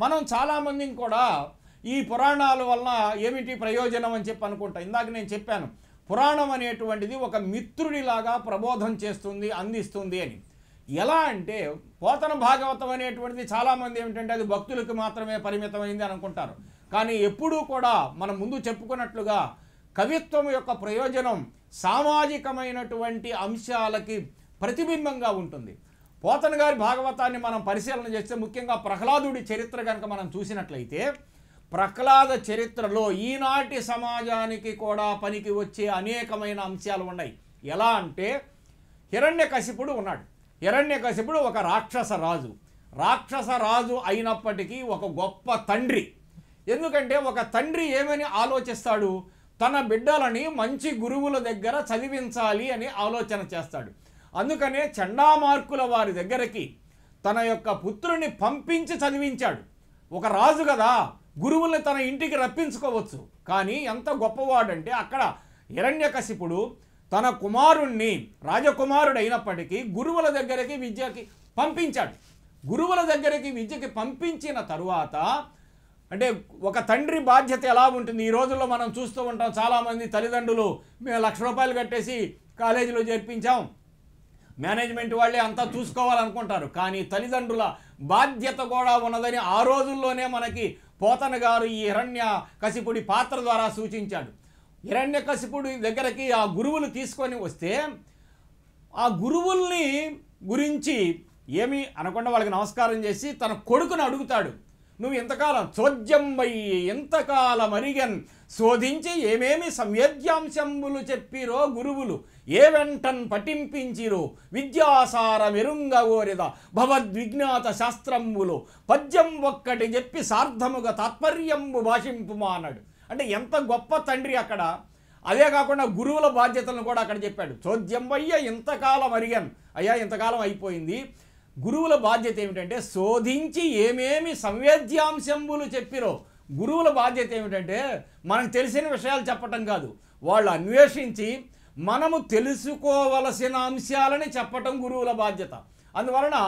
మనం చాలామందిని కూడా ఈ పురాణాల వల్ల ఏమిటి ప్రయోజనం అని చెప్పి అనుకుంటాం ఇందాక నేను చెప్పాను పురాణం అనేటువంటిది ఒక మిత్రుడిలాగా ప్రబోధం చేస్తుంది అందిస్తుంది అని ఎలా అంటే పోతన భాగవతం అనేటువంటిది చాలామంది ఏమిటంటే అది భక్తులకు మాత్రమే పరిమితమైంది అనుకుంటారు కానీ ఎప్పుడూ కూడా మనం ముందు చెప్పుకున్నట్లుగా కవిత్వం యొక్క ప్రయోజనం సామాజికమైనటువంటి అంశాలకి ప్రతిబింబంగా ఉంటుంది పోతన గారి భాగవతాన్ని మనం పరిశీలన చేస్తే ముఖ్యంగా ప్రహ్లాదుడి చరిత్ర కనుక మనం చూసినట్లయితే ప్రహ్లాద చరిత్రలో ఈనాటి సమాజానికి కూడా పనికి వచ్చే అనేకమైన అంశాలు ఉన్నాయి ఎలా అంటే హిరణ్య ఉన్నాడు కశిపుడు ఒక రాక్షస రాజు రాక్షస రాజు అయినప్పటికీ ఒక గొప్ప తండ్రి ఎందుకంటే ఒక తండ్రి ఏమని ఆలోచిస్తాడు తన బిడ్డలని మంచి గురువుల దగ్గర చదివించాలి అని ఆలోచన చేస్తాడు అందుకనే చండామార్కుల వారి దగ్గరికి తన యొక్క పుత్రుని పంపించి చదివించాడు ఒక రాజు కదా గురువుల్ని తన ఇంటికి రప్పించుకోవచ్చు కానీ ఎంత గొప్పవాడంటే అక్కడ హిరణ్యకశిపుడు తన కుమారుణ్ణి రాజకుమారుడైనప్పటికీ గురువుల దగ్గరికి విద్యకి పంపించాడు గురువుల దగ్గరికి విద్యకి పంపించిన తరువాత అంటే ఒక తండ్రి బాధ్యత ఎలా ఉంటుంది ఈ రోజుల్లో మనం చూస్తూ ఉంటాం చాలామంది తల్లిదండ్రులు మేము లక్ష రూపాయలు కట్టేసి కాలేజీలో చేర్పించాం మేనేజ్మెంట్ వాళ్ళే అంతా చూసుకోవాలనుకుంటారు కానీ తల్లిదండ్రుల బాధ్యత కూడా ఉన్నదని ఆ రోజుల్లోనే మనకి పోతన గారు ఈ హిరణ్య కసిపుడి పాత్ర ద్వారా సూచించాడు హిరణ్యకశిపుడు దగ్గరికి ఆ గురువులు తీసుకొని వస్తే ఆ గురువుల్ని గురించి ఏమి అనకుండా వాళ్ళకి నమస్కారం చేసి తన కొడుకును అడుగుతాడు నువ్వు ఎంతకాలం చోద్యంబయ్యి ఎంతకాలం అరిగన్ శోధించి ఏమేమి సంవేద్యాంశంబులు చెప్పిరో గురువులు ఏ వెంటన్ పఠింపించిరో మెరుంగ ఓరిద భవద్విజ్ఞాత శాస్త్రంబులు పద్యం ఒక్కటి చెప్పి సార్థముగా తాత్పర్యంబు భాషింపుమా అన్నాడు అంటే ఎంత గొప్ప తండ్రి అక్కడ అదే కాకుండా గురువుల బాధ్యతలను కూడా అక్కడ చెప్పాడు చోద్యంబయ్య ఇంతకాలం అరిగాను అయ్యా ఇంతకాలం అయిపోయింది గురువుల బాధ్యత ఏమిటంటే శోధించి ఏమేమి సంవేద్యాంశంబులు చెప్పిరో గురువుల బాధ్యత ఏమిటంటే మనకు తెలిసిన విషయాలు చెప్పటం కాదు వాళ్ళు అన్వేషించి మనము తెలుసుకోవలసిన అంశాలని చెప్పటం గురువుల బాధ్యత అందువలన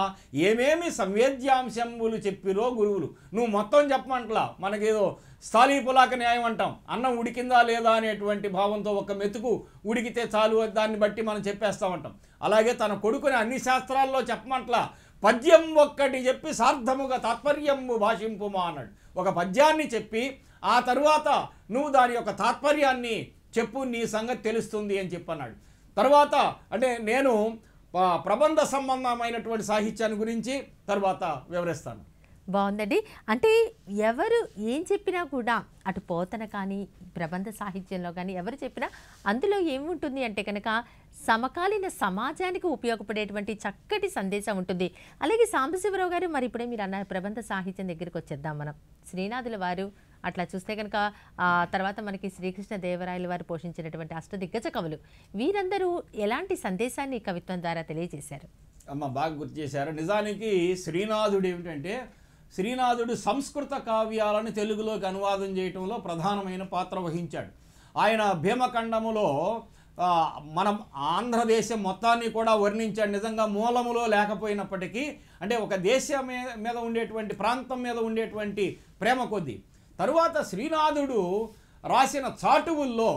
ఏమేమి సంవేద్యాంశంబులు చెప్పిరో గురువులు నువ్వు మొత్తం చెప్పమంటలా మనకేదో స్థాళీ పులాక న్యాయం అంటాం అన్నం ఉడికిందా లేదా అనేటువంటి భావంతో ఒక మెతుకు ఉడికితే చాలు దాన్ని బట్టి మనం చెప్పేస్తామంటాం అలాగే తన కొడుకుని అన్ని శాస్త్రాల్లో చెప్పమంటలా పద్యం ఒక్కటి చెప్పి సార్థముగా తాత్పర్యము భాషింపుమా అన్నాడు ఒక పద్యాన్ని చెప్పి ఆ తరువాత నువ్వు దాని యొక్క తాత్పర్యాన్ని చెప్పు నీ సంగతి తెలుస్తుంది అని చెప్పన్నాడు తర్వాత అంటే నేను ప్రబంధ సంబంధమైనటువంటి సాహిత్యాన్ని గురించి తర్వాత వివరిస్తాను బాగుందండి అంటే ఎవరు ఏం చెప్పినా కూడా అటు పోతన కానీ ప్రబంధ సాహిత్యంలో కానీ ఎవరు చెప్పినా అందులో ఏముంటుంది అంటే కనుక సమకాలీన సమాజానికి ఉపయోగపడేటువంటి చక్కటి సందేశం ఉంటుంది అలాగే సాంబశివరావు గారు మరి ఇప్పుడే మీరు అన్న ప్రబంధ సాహిత్యం దగ్గరికి వచ్చేద్దాం మనం శ్రీనాథుల వారు అట్లా చూస్తే కనుక తర్వాత మనకి శ్రీకృష్ణ దేవరాయలు వారు పోషించినటువంటి అష్టదిగ్గజ కవులు వీరందరూ ఎలాంటి సందేశాన్ని కవిత్వం ద్వారా తెలియజేశారు అమ్మ బాగా గుర్తు చేశారు నిజానికి శ్రీనాథుడు ఏమిటంటే శ్రీనాథుడు సంస్కృత కావ్యాలను తెలుగులోకి అనువాదం చేయటంలో ప్రధానమైన పాత్ర వహించాడు ఆయన భీమఖండములో మనం ఆంధ్రదేశం మొత్తాన్ని కూడా వర్ణించాడు నిజంగా మూలములో లేకపోయినప్పటికీ అంటే ఒక దేశం మీద ఉండేటువంటి ప్రాంతం మీద ఉండేటువంటి ప్రేమ కొద్దీ తరువాత శ్రీనాథుడు రాసిన చాటువుల్లో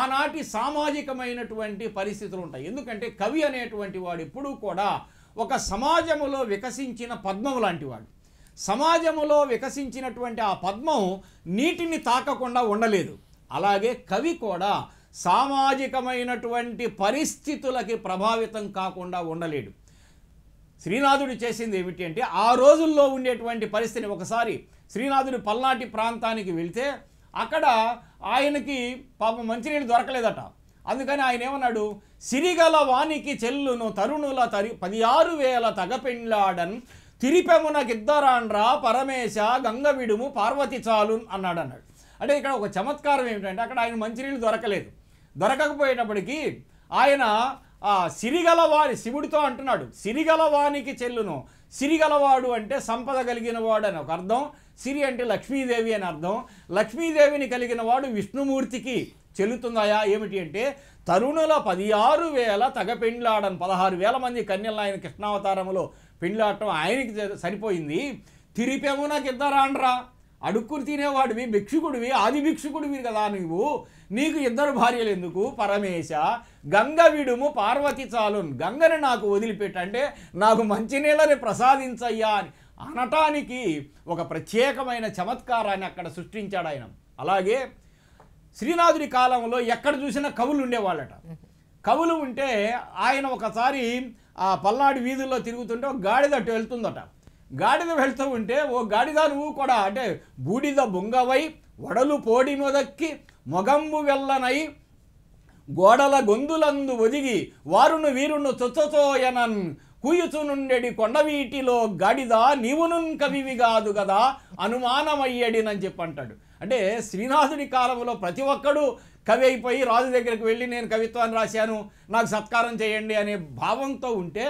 ఆనాటి సామాజికమైనటువంటి పరిస్థితులు ఉంటాయి ఎందుకంటే కవి అనేటువంటి వాడు ఎప్పుడూ కూడా ఒక సమాజములో వికసించిన పద్మం లాంటివాడు సమాజములో వికసించినటువంటి ఆ పద్మం నీటిని తాకకుండా ఉండలేదు అలాగే కవి కూడా సామాజికమైనటువంటి పరిస్థితులకి ప్రభావితం కాకుండా ఉండలేడు శ్రీనాథుడు చేసింది ఏమిటి అంటే ఆ రోజుల్లో ఉండేటువంటి పరిస్థితిని ఒకసారి శ్రీనాథుడి పల్నాటి ప్రాంతానికి వెళితే అక్కడ ఆయనకి పాప మంచినీళ్ళు దొరకలేదట అందుకని ఆయన ఏమన్నాడు సిరిగల వానికి చెల్లును తరుణుల తరి పదియారు వేల తగపెండ్లాడన్ తిరిపెమునకిద్దరాండ్రా పరమేశ గంగ విడుము పార్వతి చాలు అన్నాడు అన్నాడు అంటే ఇక్కడ ఒక చమత్కారం ఏమిటంటే అక్కడ ఆయన మంచినీళ్ళు దొరకలేదు దొరకకపోయేటప్పటికీ ఆయన సిరిగల వారి శివుడితో అంటున్నాడు సిరిగల వానికి చెల్లును సిరిగలవాడు అంటే సంపద కలిగిన వాడు అని ఒక అర్థం సిరి అంటే లక్ష్మీదేవి అని అర్థం లక్ష్మీదేవిని కలిగిన వాడు విష్ణుమూర్తికి చెల్లుతుందాయా ఏమిటి అంటే తరుణుల పదిహారు వేల తగ పెండ్లాడను పదహారు వేల మంది కన్యలను ఆయన కృష్ణావతారంలో పెండ్లాడటం ఆయనకి సరిపోయింది తిరిపెమునకిద్దరాండ్రా అడుక్కుని తినేవాడివి భిక్షుకుడివి ఆది భిక్షుకుడివి కదా నువ్వు నీకు ఇద్దరు భార్యలు ఎందుకు పరమేశ గంగ విడుము పార్వతి చాలున్ గంగని నాకు వదిలిపెట్టంటే నాకు మంచి నీళ్ళని ప్రసాదించయ్యా అని అనటానికి ఒక ప్రత్యేకమైన చమత్కారాన్ని అక్కడ సృష్టించాడు ఆయన అలాగే శ్రీనాథుడి కాలంలో ఎక్కడ చూసినా కవులు ఉండేవాళ్ళట కవులు ఉంటే ఆయన ఒకసారి ఆ పల్నాడు వీధుల్లో తిరుగుతుంటే ఒక గాడిదట్టు వెళ్తుందట గాడిద వెళ్తూ ఉంటే ఓ గాడిద నువ్వు కూడా అంటే బూడిద బొంగవై వడలు పోడి మొదక్కి మొగంబు వెళ్ళనై గోడల గొంతులందు ఒదిగి వారును వీరును చొచ్చతోయనన్ కూయుచునుండెడి కొండవీటిలో గాడిద నీవును కవివి కాదు కదా అనుమానమయ్యడినని చెప్పంటాడు అంటే శ్రీనాథుడి కాలంలో ప్రతి ఒక్కడూ కవి అయిపోయి రాజు దగ్గరికి వెళ్ళి నేను కవిత్వాన్ని రాశాను నాకు సత్కారం చేయండి అనే భావంతో ఉంటే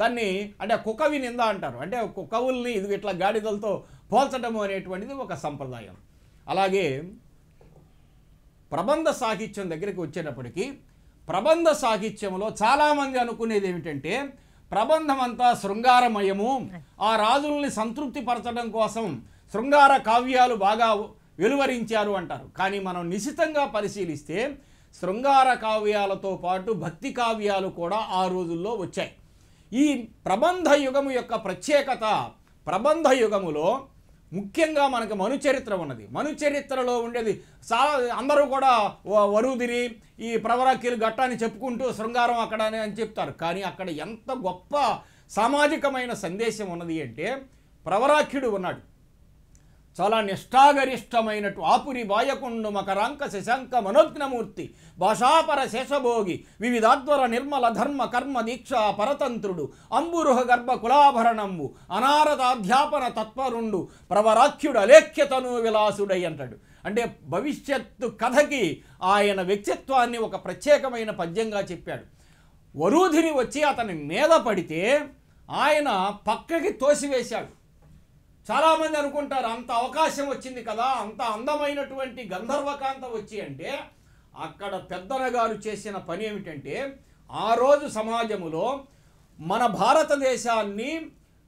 దాన్ని అంటే కుకవి నింద అంటారు అంటే కుకవుల్ని ఇది ఇట్లా గాడిదలతో పోల్చడం అనేటువంటిది ఒక సంప్రదాయం అలాగే ప్రబంధ సాహిత్యం దగ్గరికి వచ్చేటప్పటికీ ప్రబంధ సాహిత్యంలో చాలామంది అనుకునేది ఏమిటంటే ప్రబంధం అంతా శృంగారమయము ఆ రాజుల్ని సంతృప్తిపరచడం కోసం శృంగార కావ్యాలు బాగా వెలువరించారు అంటారు కానీ మనం నిశితంగా పరిశీలిస్తే శృంగార కావ్యాలతో పాటు భక్తి కావ్యాలు కూడా ఆ రోజుల్లో వచ్చాయి ఈ ప్రబంధ యుగము యొక్క ప్రత్యేకత ప్రబంధ యుగములో ముఖ్యంగా మనకి మనుచరిత్ర ఉన్నది మనుచరిత్రలో ఉండేది చాలా అందరూ కూడా వరుదిరి ఈ ప్రవరాకీలు అని చెప్పుకుంటూ శృంగారం అక్కడ అని చెప్తారు కానీ అక్కడ ఎంత గొప్ప సామాజికమైన సందేశం ఉన్నది అంటే ప్రవరాఖ్యుడు ఉన్నాడు చాలా నిష్ఠాగరిష్టమైనటు ఆపురి బాయకుండు మకరాంక శశాంక మనోజ్ఞమూర్తి భాషాపర శేషభోగి వివిధాధ్వర నిర్మల ధర్మ కర్మ దీక్ష పరతంత్రుడు అంబురుహ గర్భ కులాభరణంబు అధ్యాపన తత్పరుండు ప్రవరాఖ్యుడు అలేఖ్యతను విలాసుడై అంటాడు అంటే భవిష్యత్తు కథకి ఆయన వ్యక్తిత్వాన్ని ఒక ప్రత్యేకమైన పద్యంగా చెప్పాడు వరూధిని వచ్చి అతని మీద పడితే ఆయన పక్కకి తోసివేశాడు చాలామంది అనుకుంటారు అంత అవకాశం వచ్చింది కదా అంత అందమైనటువంటి గంధర్వకాంత వచ్చి అంటే అక్కడ పెద్దనగారు చేసిన పని ఏమిటంటే ఆ రోజు సమాజములో మన భారతదేశాన్ని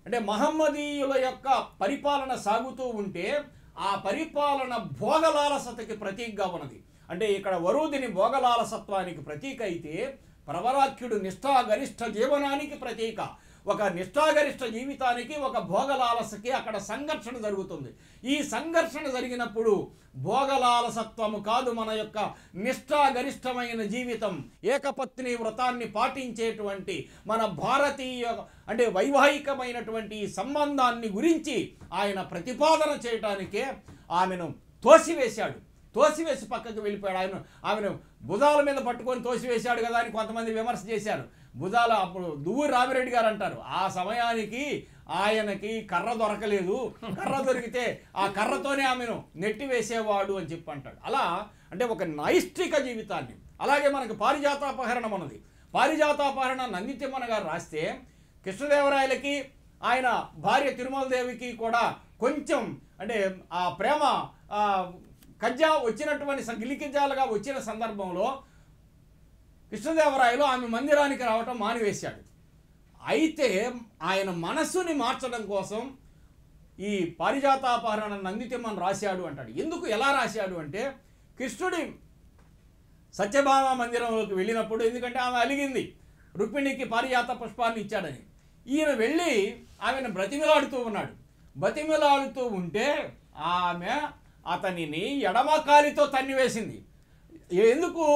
అంటే మహమ్మదీయుల యొక్క పరిపాలన సాగుతూ ఉంటే ఆ పరిపాలన భోగలాలసతకి ప్రతీకగా ఉన్నది అంటే ఇక్కడ వరుదిని భోగలాలసత్వానికి ప్రతీక అయితే ప్రవరాక్యుడు నిష్ఠాగరిష్ట జీవనానికి ప్రతీక ఒక నిష్ఠాగరిష్ట జీవితానికి ఒక భోగలాలసకి అక్కడ సంఘర్షణ జరుగుతుంది ఈ సంఘర్షణ జరిగినప్పుడు భోగలాలసత్వము కాదు మన యొక్క నిష్ఠాగరిష్టమైన జీవితం ఏకపత్ని వ్రతాన్ని పాటించేటువంటి మన భారతీయ అంటే వైవాహికమైనటువంటి ఈ సంబంధాన్ని గురించి ఆయన ప్రతిపాదన చేయటానికే ఆమెను తోసివేశాడు తోసివేసి పక్కకు వెళ్ళిపోయాడు ఆయన ఆమెను భుజాల మీద పట్టుకొని తోసివేశాడు కదా అని కొంతమంది విమర్శ చేశారు భుజాల అప్పుడు దువ్వూరు రామిరెడ్డి గారు అంటారు ఆ సమయానికి ఆయనకి కర్ర దొరకలేదు కర్ర దొరికితే ఆ కర్రతోనే ఆమెను నెట్టివేసేవాడు అని చెప్పి అంటాడు అలా అంటే ఒక నైష్ఠిక జీవితాన్ని అలాగే మనకు పారిజాతాపహరణం అన్నది పారిజాతాపహరణ నందితిమ్మన గారు రాస్తే కృష్ణదేవరాయలకి ఆయన భార్య తిరుమలదేవికి కూడా కొంచెం అంటే ఆ ప్రేమ కజ్జా వచ్చినటువంటి గిలికిజాలుగా వచ్చిన సందర్భంలో కృష్ణదేవరాయలు ఆమె మందిరానికి రావటం మానివేశాడు అయితే ఆయన మనస్సుని మార్చడం కోసం ఈ పారిజాతాపహరణ నందితిమ్మను రాశాడు అంటాడు ఎందుకు ఎలా రాశాడు అంటే కృష్ణుడి సత్యభామ మందిరంలోకి వెళ్ళినప్పుడు ఎందుకంటే ఆమె అలిగింది రుక్మిణికి పారిజాత పుష్పాన్ని ఇచ్చాడని ఈయన వెళ్ళి ఆమెను బ్రతిమిలాడుతూ ఉన్నాడు బ్రతిమిలాడుతూ ఉంటే ఆమె అతనిని ఎడమకాలితో తన్నివేసింది ఎందుకు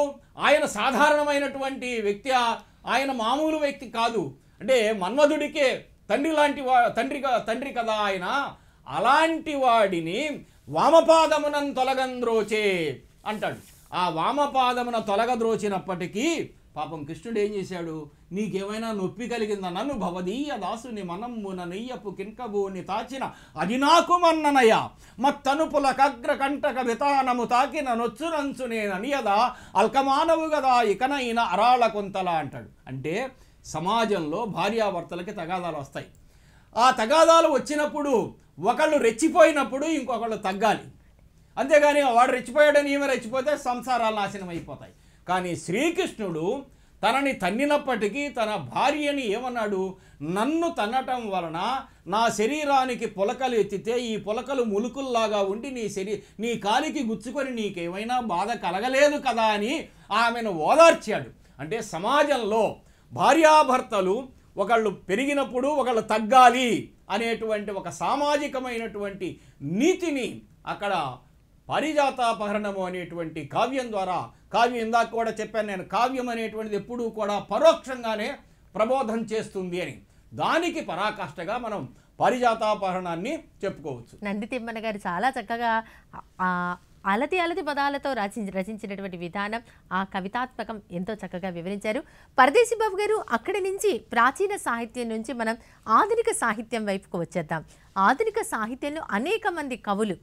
ఆయన సాధారణమైనటువంటి వ్యక్తి ఆయన మామూలు వ్యక్తి కాదు అంటే మన్మధుడికే తండ్రి లాంటి వా తండ్రి తండ్రి కదా ఆయన అలాంటి వాడిని వామపాదమునం తొలగంద్రోచే అంటాడు ఆ వామపాదమున తొలగద్రోచినప్పటికీ పాపం కృష్ణుడు ఏం చేశాడు నీకేమైనా నొప్పి నన్ను భవదీయ దాసుని మనంబున నెయ్యపు కింకబోని తాచిన అది నాకు మన్ననయ మత్తనుపుల కగ్ర కంటక వితానము తాకిన నొచ్చునంచు నేననియదా అల్కమానవు కదా ఇకనైన అరాళ కొంతలా అంటాడు అంటే సమాజంలో భార్యాభర్తలకి తగాదాలు వస్తాయి ఆ తగాదాలు వచ్చినప్పుడు ఒకళ్ళు రెచ్చిపోయినప్పుడు ఇంకొకళ్ళు తగ్గాలి అంతేగాని వాడు రెచ్చిపోయాడని ఈమె రెచ్చిపోతే సంసారాలు నాశనం అయిపోతాయి కానీ శ్రీకృష్ణుడు తనని తన్నినప్పటికీ తన భార్యని ఏమన్నాడు నన్ను తన్నటం వలన నా శరీరానికి పొలకలు ఎత్తితే ఈ పొలకలు ములుకుల్లాగా ఉండి నీ శరీ నీ కాలికి గుచ్చుకొని నీకేమైనా బాధ కలగలేదు కదా అని ఆమెను ఓదార్చాడు అంటే సమాజంలో భార్యాభర్తలు ఒకళ్ళు పెరిగినప్పుడు ఒకళ్ళు తగ్గాలి అనేటువంటి ఒక సామాజికమైనటువంటి నీతిని అక్కడ పరిజాతాపహరణము అనేటువంటి కావ్యం ద్వారా కావ్యం ఇందాక కూడా చెప్పాను నేను కావ్యం అనేటువంటిది ఎప్పుడూ కూడా పరోక్షంగానే ప్రబోధం చేస్తుంది అని దానికి పరాకాష్ఠగా మనం పరిజాతాపహరణాన్ని చెప్పుకోవచ్చు నంది తిమ్మన గారు చాలా చక్కగా అలతి అలతి పదాలతో రచించి రచించినటువంటి విధానం ఆ కవితాత్మకం ఎంతో చక్కగా వివరించారు పరదేశీ బాబు గారు అక్కడి నుంచి ప్రాచీన సాహిత్యం నుంచి మనం ఆధునిక సాహిత్యం వైపుకు వచ్చేద్దాం ఆధునిక సాహిత్యంలో అనేక మంది కవులు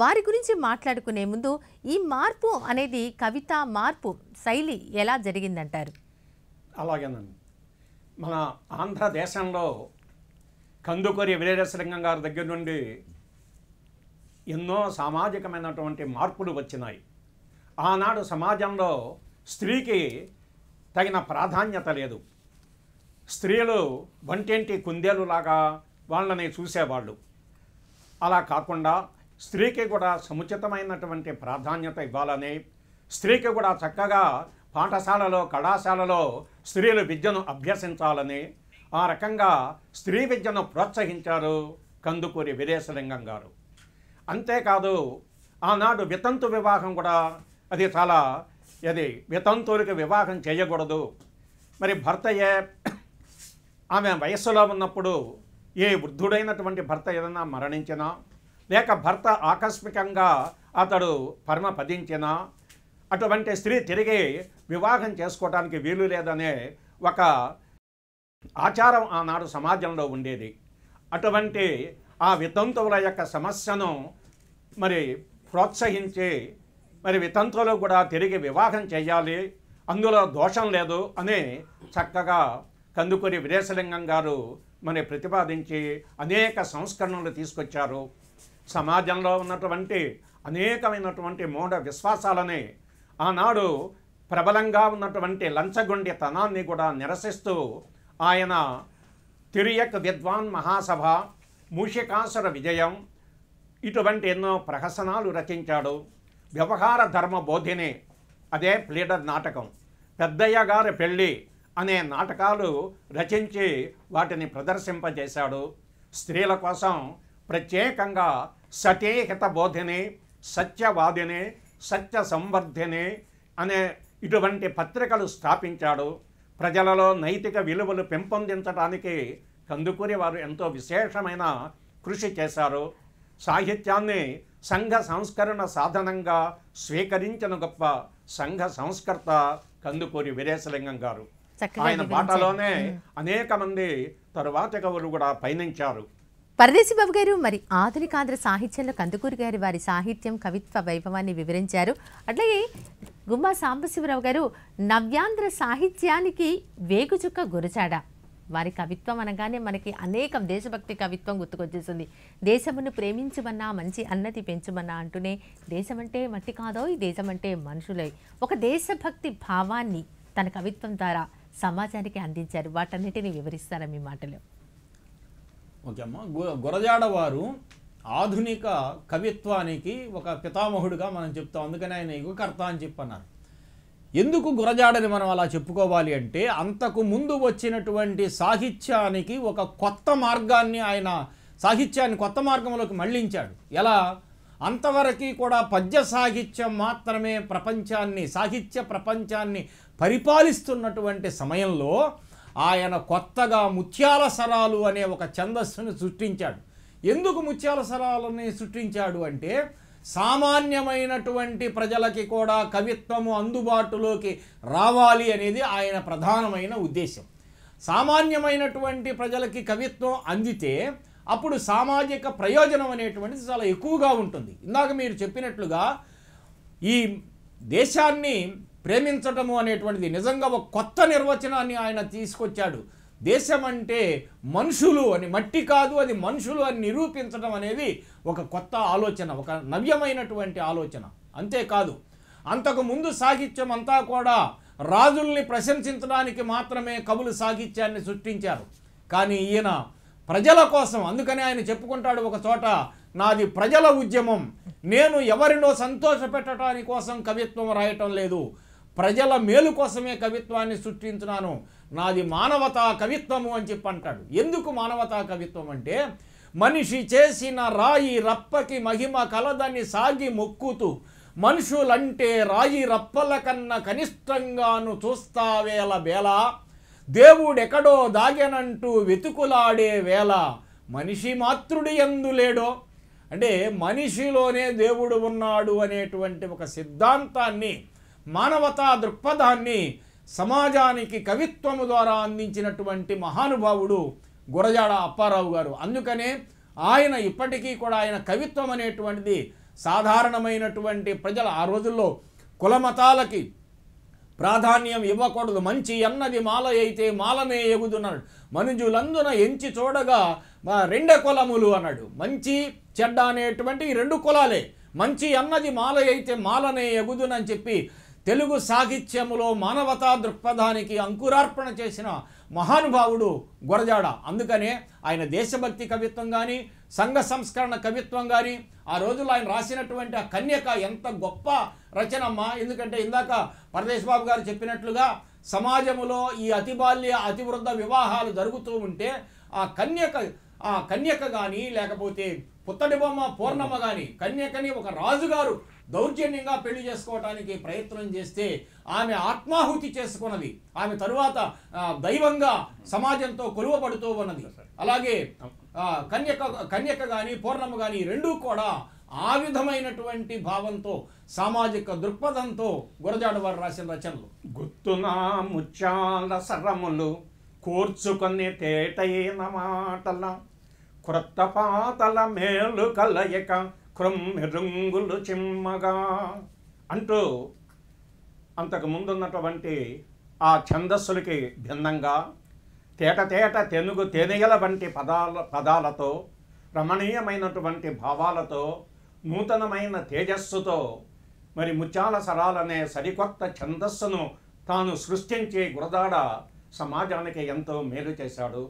వారి గురించి మాట్లాడుకునే ముందు ఈ మార్పు అనేది కవిత మార్పు శైలి ఎలా జరిగిందంటారు అలాగేనండి మన ఆంధ్రదేశంలో కందుకొరి కందుకూరి వీరేశలింగం గారి దగ్గర నుండి ఎన్నో సామాజికమైనటువంటి మార్పులు వచ్చినాయి ఆనాడు సమాజంలో స్త్రీకి తగిన ప్రాధాన్యత లేదు స్త్రీలు వంటింటి కుందేలులాగా వాళ్ళని చూసేవాళ్ళు అలా కాకుండా స్త్రీకి కూడా సముచితమైనటువంటి ప్రాధాన్యత ఇవ్వాలని స్త్రీకి కూడా చక్కగా పాఠశాలలో కళాశాలలో స్త్రీలు విద్యను అభ్యసించాలని ఆ రకంగా స్త్రీ విద్యను ప్రోత్సహించారు కందుకూరి వీరేశలింగం గారు అంతేకాదు ఆనాడు వితంతు వివాహం కూడా అది చాలా అది వితంతులకి వివాహం చేయకూడదు మరి భర్తయే ఆమె వయస్సులో ఉన్నప్పుడు ఏ వృద్ధుడైనటువంటి భర్త ఏదైనా మరణించినా లేక భర్త ఆకస్మికంగా అతడు పదించినా అటువంటి స్త్రీ తిరిగి వివాహం చేసుకోవడానికి వీలు లేదనే ఒక ఆచారం ఆనాడు సమాజంలో ఉండేది అటువంటి ఆ వితంతువుల యొక్క సమస్యను మరి ప్రోత్సహించి మరి వితంతువులు కూడా తిరిగి వివాహం చేయాలి అందులో దోషం లేదు అని చక్కగా కందుకూరి వీరేశలింగం గారు మరి ప్రతిపాదించి అనేక సంస్కరణలు తీసుకొచ్చారు సమాజంలో ఉన్నటువంటి అనేకమైనటువంటి మూఢ విశ్వాసాలని ఆనాడు ప్రబలంగా ఉన్నటువంటి తనాన్ని కూడా నిరసిస్తూ ఆయన తిరియక్ విద్వాన్ మహాసభ మూషికాసుర విజయం ఇటువంటి ఎన్నో ప్రహసనాలు రచించాడు వ్యవహార ధర్మ బోధిని అదే ప్లీడర్ నాటకం పెద్దయ్య గారి పెళ్ళి అనే నాటకాలు రచించి వాటిని ప్రదర్శింపజేశాడు స్త్రీల కోసం ప్రత్యేకంగా సతే హితబోధిని సత్యవాదినే సత్య సంవర్ధనే అనే ఇటువంటి పత్రికలు స్థాపించాడు ప్రజలలో నైతిక విలువలు పెంపొందించడానికి కందుకూరి వారు ఎంతో విశేషమైన కృషి చేశారు సాహిత్యాన్ని సంఘ సంస్కరణ సాధనంగా స్వీకరించిన గొప్ప సంఘ సంస్కర్త కందుకూరి వీరేశలింగం గారు ఆయన బాటలోనే అనేక మంది తరువాతి కవులు కూడా పయనించారు పరదేశి బాబు గారు మరి ఆధునికాంధ్ర సాహిత్యంలో కందుకూరి గారి వారి సాహిత్యం కవిత్వ వైభవాన్ని వివరించారు అట్లాగే గుమ్మా సాంబశివరావు గారు నవ్యాంధ్ర సాహిత్యానికి వేగుచుక్క గురచాడ వారి కవిత్వం అనగానే మనకి అనేకం దేశభక్తి కవిత్వం గుర్తుకొచ్చేస్తుంది దేశమును ప్రేమించమన్నా మంచి అన్నతి పెంచమన్నా అంటూనే దేశమంటే మట్టి కాదో ఈ దేశమంటే మనుషులై ఒక దేశభక్తి భావాన్ని తన కవిత్వం ద్వారా సమాజానికి అందించారు వాటన్నిటిని వివరిస్తారా మీ మాటలు ఓకే అమ్మ ఆధునిక కవిత్వానికి ఒక పితామహుడిగా మనం చెప్తాం అందుకని ఆయన యుగకర్త అని చెప్పన్నారు ఎందుకు గురజాడని మనం అలా చెప్పుకోవాలి అంటే అంతకు ముందు వచ్చినటువంటి సాహిత్యానికి ఒక కొత్త మార్గాన్ని ఆయన సాహిత్యాన్ని కొత్త మార్గంలోకి మళ్లించాడు ఎలా అంతవరకు కూడా పద్య సాహిత్యం మాత్రమే ప్రపంచాన్ని సాహిత్య ప్రపంచాన్ని పరిపాలిస్తున్నటువంటి సమయంలో ఆయన కొత్తగా ముత్యాల సరాలు అనే ఒక ఛందస్సును సృష్టించాడు ఎందుకు ముత్యాల సరాలని సృష్టించాడు అంటే సామాన్యమైనటువంటి ప్రజలకి కూడా కవిత్వము అందుబాటులోకి రావాలి అనేది ఆయన ప్రధానమైన ఉద్దేశం సామాన్యమైనటువంటి ప్రజలకి కవిత్వం అందితే అప్పుడు సామాజిక ప్రయోజనం అనేటువంటిది చాలా ఎక్కువగా ఉంటుంది ఇందాక మీరు చెప్పినట్లుగా ఈ దేశాన్ని ప్రేమించటము అనేటువంటిది నిజంగా ఒక కొత్త నిర్వచనాన్ని ఆయన తీసుకొచ్చాడు దేశం అంటే మనుషులు అని మట్టి కాదు అది మనుషులు అని నిరూపించడం అనేది ఒక కొత్త ఆలోచన ఒక నవ్యమైనటువంటి ఆలోచన అంతేకాదు అంతకు ముందు సాహిత్యం అంతా కూడా రాజుల్ని ప్రశంసించడానికి మాత్రమే కవులు సాహిత్యాన్ని సృష్టించారు కానీ ఈయన ప్రజల కోసం అందుకని ఆయన చెప్పుకుంటాడు ఒక చోట నాది ప్రజల ఉద్యమం నేను ఎవరినో సంతోష పెట్టడానికి కోసం కవిత్వం రాయటం లేదు ప్రజల మేలు కోసమే కవిత్వాన్ని సృష్టించినాను నాది మానవతా కవిత్వము అని చెప్పి అంటాడు ఎందుకు మానవతా కవిత్వం అంటే మనిషి చేసిన రాయి రప్పకి మహిమ కలదని సాగి మొక్కుతూ మనుషులంటే రాయి రప్పల కన్నా కనిష్టంగాను చూస్తావేల వేళ దేవుడెక్కడో దాగనంటూ వెతుకులాడే వేళ మనిషి మాతృడి ఎందులేడో అంటే మనిషిలోనే దేవుడు ఉన్నాడు అనేటువంటి ఒక సిద్ధాంతాన్ని మానవతా దృక్పథాన్ని సమాజానికి కవిత్వము ద్వారా అందించినటువంటి మహానుభావుడు గురజాడ అప్పారావు గారు అందుకనే ఆయన ఇప్పటికీ కూడా ఆయన కవిత్వం అనేటువంటిది సాధారణమైనటువంటి ప్రజల ఆ రోజుల్లో కులమతాలకి ప్రాధాన్యం ఇవ్వకూడదు మంచి అన్నది మాల అయితే మాలనే ఎగుతున్నాడు మనుజులందున ఎంచి చూడగా మా రెండే కులములు అన్నాడు మంచి చెడ్డ అనేటువంటి రెండు కులాలే మంచి అన్నది మాల అయితే మాలనే ఎగుదునని చెప్పి తెలుగు సాహిత్యములో మానవతా దృక్పథానికి అంకురార్పణ చేసిన మహానుభావుడు గురజాడ అందుకనే ఆయన దేశభక్తి కవిత్వం కానీ సంఘ సంస్కరణ కవిత్వం కానీ ఆ రోజుల్లో ఆయన రాసినటువంటి ఆ కన్యక ఎంత గొప్ప రచనమ్మా ఎందుకంటే ఇందాక పరదేశ్ బాబు గారు చెప్పినట్లుగా సమాజములో ఈ అతి బాల్య అతివృద్ధ వివాహాలు జరుగుతూ ఉంటే ఆ కన్యక ఆ కన్యక కానీ లేకపోతే పుత్తడి బొమ్మ పూర్ణమ్మ కానీ కన్యకని ఒక రాజుగారు దౌర్జన్యంగా పెళ్లి చేసుకోవటానికి ప్రయత్నం చేస్తే ఆమె ఆత్మాహుతి చేసుకున్నది ఆమె తరువాత దైవంగా సమాజంతో కొలువబడుతూ ఉన్నది అలాగే కన్యక కన్యక కానీ పూర్ణము కానీ రెండూ కూడా ఆ విధమైనటువంటి భావంతో సామాజిక దృక్పథంతో గురజాడ వారు రాసిన రచనలు గుర్తునా ముత్యాల సరములు కూర్చుకొని తేటైన మాటల క్రొత్త పాతల మేలు కలయక క్రొమ్మి రంగులు చిమ్మగా అంటూ అంతకు ముందున్నటువంటి ఆ ఛందస్సులకి భిన్నంగా తేట తేట తెనుగు తేనెయల వంటి పదాల పదాలతో రమణీయమైనటువంటి భావాలతో నూతనమైన తేజస్సుతో మరి ముత్యాల సరాలనే సరికొత్త ఛందస్సును తాను సృష్టించి గురదాడ సమాజానికి ఎంతో మేలు చేశాడు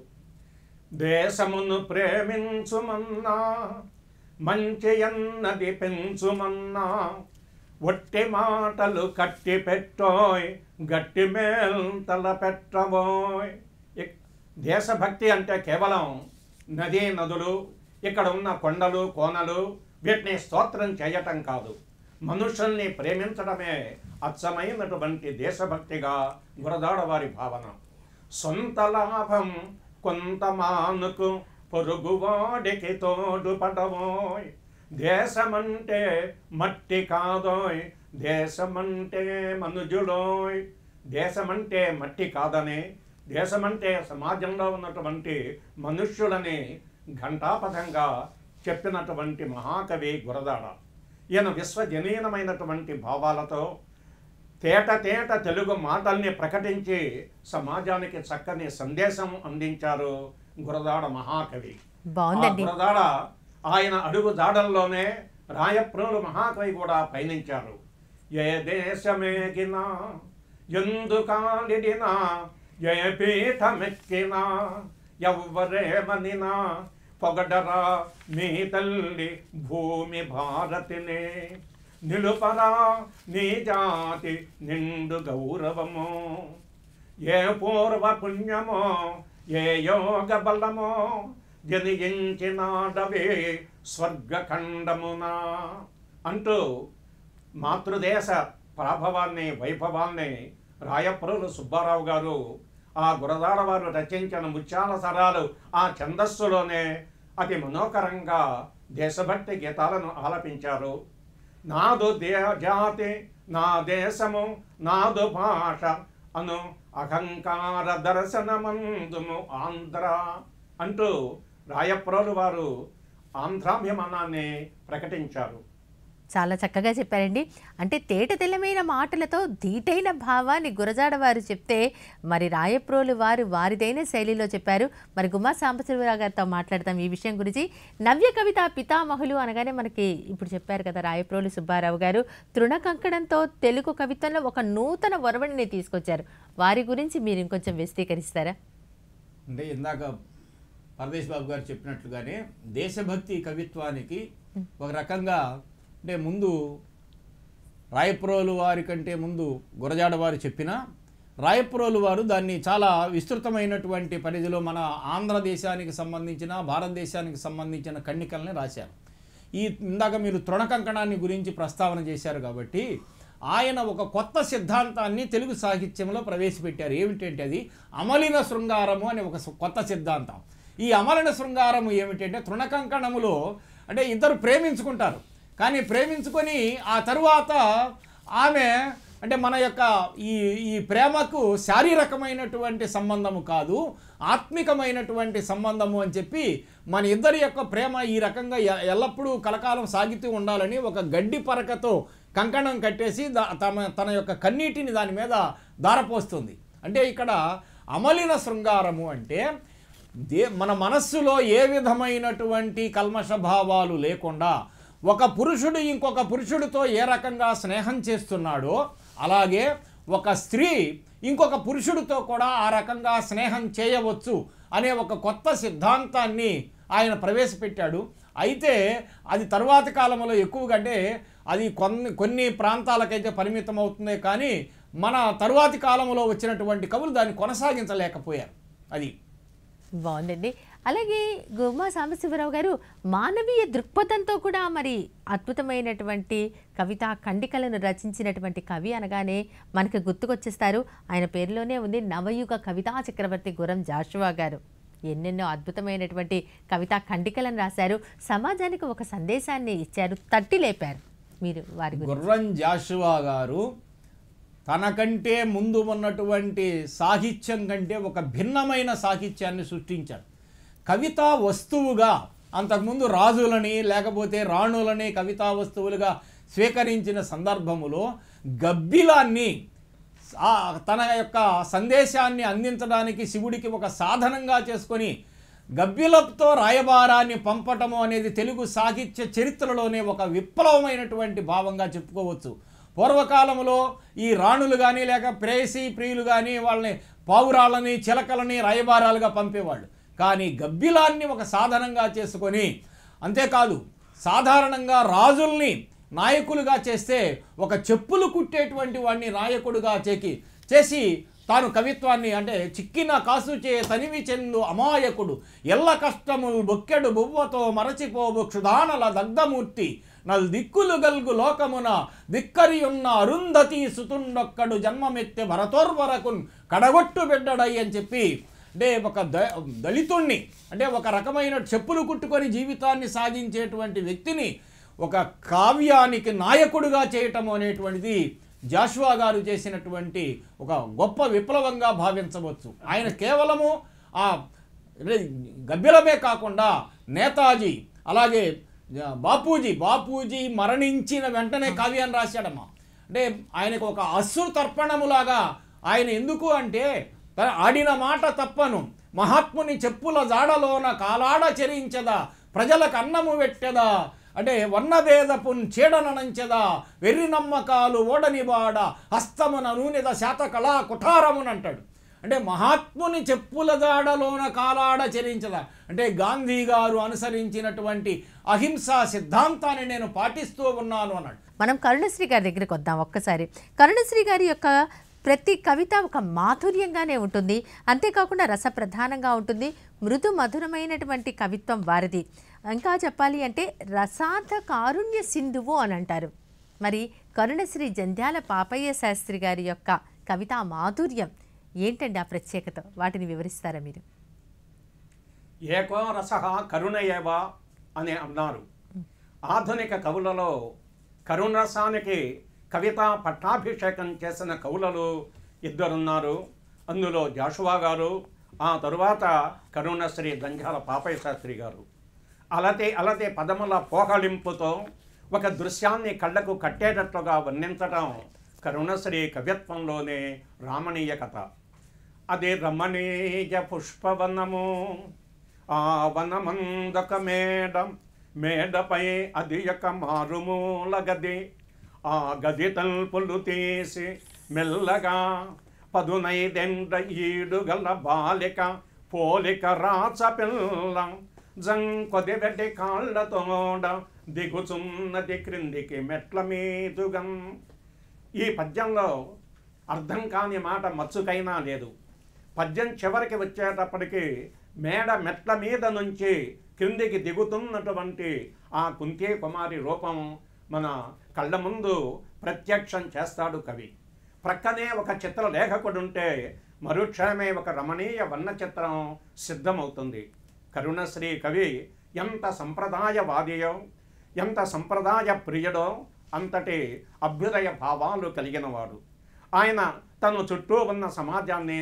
దేశమును ప్రేమించుమన్నా మంచియన్నది పెంచుమన్నా ఒట్టి మాటలు కట్టి పెట్టోయ్ గట్టి మేల్తల పెట్టబోయ్ దేశభక్తి అంటే కేవలం నదీ నదులు ఇక్కడ ఉన్న కొండలు కోనలు వీటిని స్తోత్రం చేయటం కాదు మనుషుల్ని ప్రేమించడమే అచ్చమైనటువంటి దేశభక్తిగా గురదాడవారి భావన సొంత లాభం కొంత మానుకు పొరుగువాడికి తోడు పడవోయ్ దేశమంటే మట్టి కాదోయ్ దేశమంటే మనుజులోయ్ దేశమంటే మట్టి కాదని దేశమంటే సమాజంలో ఉన్నటువంటి మనుష్యులని ఘంటాపథంగా చెప్పినటువంటి మహాకవి గురదాడ ఈయన విశ్వజనీయమైనటువంటి భావాలతో తేట తేట తెలుగు మాటల్ని ప్రకటించి సమాజానికి చక్కని సందేశం అందించారు గురదాడ మహాకవి గురదాడ ఆయన అడుగు దాడల్లోనే రాయప్రములు మహాకవి కూడా పయనించారు ఏ దేశమేగినా ఎందుకాడినా ఏ పీఠమెక్కినా ఎవ్వరేమనినా పొగడరా తల్లి భూమి భారతినే నిలుపరా నీ జాతి నిండు గౌరవము ఏ పూర్వ పుణ్యమో ఏ యోగ బలమో గెదిగించినాడవే స్వర్గఖండమునా అంటూ మాతృదేశ ప్రాభవాన్ని వైభవాన్ని రాయప్రోలు సుబ్బారావు గారు ఆ గురదాడవారు వారు రచించిన ముత్యాల సరాలు ఆ ఛందస్సులోనే అతి మనోకరంగా దేశభక్తి గీతాలను ఆలపించారు నాదు దే జాతి నా దేశము నాదు భాష అను అహంకార దర్శనమందుము ఆంధ్ర అంటూ రాయప్రోలు వారు ఆంధ్రాభిమానాన్ని ప్రకటించారు చాలా చక్కగా చెప్పారండి అంటే తేట తెల్లమైన మాటలతో ధీటైన భావాన్ని గురజాడ వారు చెప్తే మరి రాయప్రోలు వారు వారిదైన శైలిలో చెప్పారు మరి గుమ్మా సాంబశివరావు గారితో మాట్లాడతాం ఈ విషయం గురించి నవ్య కవిత పితామహులు అనగానే మనకి ఇప్పుడు చెప్పారు కదా రాయప్రోలు సుబ్బారావు గారు కంకణంతో తెలుగు కవిత్వంలో ఒక నూతన వరవణిని తీసుకొచ్చారు వారి గురించి మీరు ఇంకొంచెం వ్యక్తీకరిస్తారా అంటే ఇందాక పరదేశ్ బాబు గారు చెప్పినట్లుగానే దేశభక్తి కవిత్వానికి ఒక రకంగా అంటే ముందు రాయప్రోలు వారి కంటే ముందు గురజాడ వారు చెప్పిన రాయప్రోలు వారు దాన్ని చాలా విస్తృతమైనటువంటి పరిధిలో మన ఆంధ్రదేశానికి సంబంధించిన భారతదేశానికి సంబంధించిన కన్నికల్ని రాశారు ఈ ఇందాక మీరు తృణకంకణాన్ని గురించి ప్రస్తావన చేశారు కాబట్టి ఆయన ఒక కొత్త సిద్ధాంతాన్ని తెలుగు సాహిత్యంలో ప్రవేశపెట్టారు ఏమిటంటే అది అమలిన శృంగారము అనే ఒక కొత్త సిద్ధాంతం ఈ అమలిన శృంగారము ఏమిటంటే తృణకంకణములో అంటే ఇద్దరు ప్రేమించుకుంటారు కానీ ప్రేమించుకొని ఆ తరువాత ఆమె అంటే మన యొక్క ఈ ఈ ప్రేమకు శారీరకమైనటువంటి సంబంధము కాదు ఆత్మికమైనటువంటి సంబంధము అని చెప్పి మన ఇద్దరి యొక్క ప్రేమ ఈ రకంగా ఎల్లప్పుడూ కలకాలం సాగితూ ఉండాలని ఒక గడ్డి పరకతో కంకణం కట్టేసి తమ తన యొక్క కన్నీటిని దాని మీద దారపోస్తుంది అంటే ఇక్కడ అమలిన శృంగారము అంటే దే మన మనస్సులో ఏ విధమైనటువంటి కల్మషభావాలు లేకుండా ఒక పురుషుడు ఇంకొక పురుషుడితో ఏ రకంగా స్నేహం చేస్తున్నాడో అలాగే ఒక స్త్రీ ఇంకొక పురుషుడితో కూడా ఆ రకంగా స్నేహం చేయవచ్చు అనే ఒక కొత్త సిద్ధాంతాన్ని ఆయన ప్రవేశపెట్టాడు అయితే అది తరువాత కాలంలో ఎక్కువగా అంటే అది కొన్ని కొన్ని ప్రాంతాలకైతే పరిమితం అవుతుంది కానీ మన తరువాతి కాలంలో వచ్చినటువంటి కవులు దాన్ని కొనసాగించలేకపోయారు అది బాగుందండి అలాగే గుమ్మా సాంబశివరావు గారు మానవీయ దృక్పథంతో కూడా మరి అద్భుతమైనటువంటి కవితా ఖండికలను రచించినటువంటి కవి అనగానే మనకు గుర్తుకొచ్చేస్తారు ఆయన పేరులోనే ఉంది నవయుగ కవితా చక్రవర్తి గురం జాషువా గారు ఎన్నెన్నో అద్భుతమైనటువంటి కవితా ఖండికలను రాశారు సమాజానికి ఒక సందేశాన్ని ఇచ్చారు తట్టి లేపారు మీరు వారి గుర్రం జాషువా గారు తనకంటే ముందు ఉన్నటువంటి సాహిత్యం కంటే ఒక భిన్నమైన సాహిత్యాన్ని సృష్టించారు కవితా వస్తువుగా అంతకుముందు రాజులని లేకపోతే రాణులని కవితా వస్తువులుగా స్వీకరించిన సందర్భములో గబ్బిలాన్ని తన యొక్క సందేశాన్ని అందించడానికి శివుడికి ఒక సాధనంగా చేసుకొని గబ్బిలతో రాయబారాన్ని పంపటము అనేది తెలుగు సాహిత్య చరిత్రలోనే ఒక విప్లవమైనటువంటి భావంగా చెప్పుకోవచ్చు పూర్వకాలంలో ఈ రాణులు కానీ లేక ప్రేయసీ ప్రియులు కానీ వాళ్ళని పావురాలని చిలకలని రాయబారాలుగా పంపేవాళ్ళు కానీ గబ్బిలాన్ని ఒక సాధనంగా చేసుకొని అంతేకాదు సాధారణంగా రాజుల్ని నాయకులుగా చేస్తే ఒక చెప్పులు కుట్టేటువంటి వాడిని నాయకుడుగా చేకి చేసి తాను కవిత్వాన్ని అంటే చిక్కిన కాసు చే తనివి చెందు అమాయకుడు ఎల్ల కష్టములు బొక్కెడు బొవ్వతో మరచిపోవు క్షుధానల దగ్ధమూర్తి నల్ దిక్కులు గల్గు లోకమున దిక్కరియున్న అరుంధతి సుతుండొక్కడు జన్మమెత్తే భరతోర్వరకున్ కడగొట్టు బిడ్డడై అని చెప్పి అంటే ఒక ద దళితుణ్ణి అంటే ఒక రకమైన చెప్పులు కుట్టుకొని జీవితాన్ని సాగించేటువంటి వ్యక్తిని ఒక కావ్యానికి నాయకుడుగా చేయటం అనేటువంటిది జాషువా గారు చేసినటువంటి ఒక గొప్ప విప్లవంగా భావించవచ్చు ఆయన కేవలము ఆ గబ్బిలమే కాకుండా నేతాజీ అలాగే బాపూజీ బాపూజీ మరణించిన వెంటనే కావ్యాన్ని రాశాడమ్మా అంటే ఆయనకు ఒక అసురు తర్పణములాగా ఆయన ఎందుకు అంటే ఆడిన మాట తప్పను మహాత్ముని చెప్పుల జాడలోన కాలాడ చెరించదా ప్రజలకు అన్నము పెట్టదా అంటే వర్ణభేదపున్ చీడననంచెదా వెర్రి నమ్మకాలు ఓడనివాడ హస్తమున నూనెద శాతకళా కుఠారమునంటాడు అంటే మహాత్ముని చెప్పుల జాడలోన కాలాడ చెరించదా అంటే గాంధీ గారు అనుసరించినటువంటి అహింసా సిద్ధాంతాన్ని నేను పాటిస్తూ ఉన్నాను అన్నాడు మనం కరుణశ్రీ గారి దగ్గరికి వద్దాం ఒక్కసారి కరుణశ్రీ గారి యొక్క ప్రతి కవిత ఒక మాధుర్యంగానే ఉంటుంది అంతేకాకుండా రసప్రధానంగా ఉంటుంది మృదు మధురమైనటువంటి కవిత్వం వారిది ఇంకా చెప్పాలి అంటే రసార్థ కారుణ్య సింధువు అని అంటారు మరి కరుణశ్రీ జంధ్యాల పాపయ్య శాస్త్రి గారి యొక్క కవిత మాధుర్యం ఏంటండి ఆ ప్రత్యేకత వాటిని వివరిస్తారా మీరు ఏకో రస కరుణ అని అన్నారు ఆధునిక కవులలో కరుణరసానికి కవిత పట్టాభిషేకం చేసిన కవులలు ఇద్దరున్నారు అందులో జాషువా గారు ఆ తరువాత కరుణశ్రీ గంజాల పాపయ్య శాస్త్రి గారు అలతే అలతే పదముల పోకలింపుతో ఒక దృశ్యాన్ని కళ్ళకు కట్టేటట్లుగా వర్ణించటం కరుణశ్రీ కవిత్వంలోనే రామణీయ కథ అది రమణీయ పుష్పవనము ఆ వనమందక మేడం మేడపై అది ఒక మారుమూల గది ఆ గది తల్పులు తీసి మెల్లగా పదునైదెండ ఈడు గల బాలిక పోలిక పిల్ల జంకొది వెటి కాళ్ళతోడ దిగుచున్నది క్రిందికి మెట్ల మీదుగం ఈ పద్యంలో అర్థం కాని మాట మచ్చుకైనా లేదు పద్యం చివరికి వచ్చేటప్పటికి మేడ మెట్ల మీద నుంచి క్రిందికి దిగుతున్నటువంటి ఆ కుంతే కుమారి రూపం మన కళ్ళ ముందు ప్రత్యక్షం చేస్తాడు కవి ప్రక్కనే ఒక చిత్ర లేఖకుడుంటే మరుక్షణమే ఒక రమణీయ వర్ణ చిత్రం సిద్ధమవుతుంది కరుణశ్రీ కవి ఎంత సంప్రదాయవాదియో ఎంత సంప్రదాయ ప్రియుడో అంతటి అభ్యుదయ భావాలు కలిగినవాడు ఆయన తను చుట్టూ ఉన్న సమాజాన్ని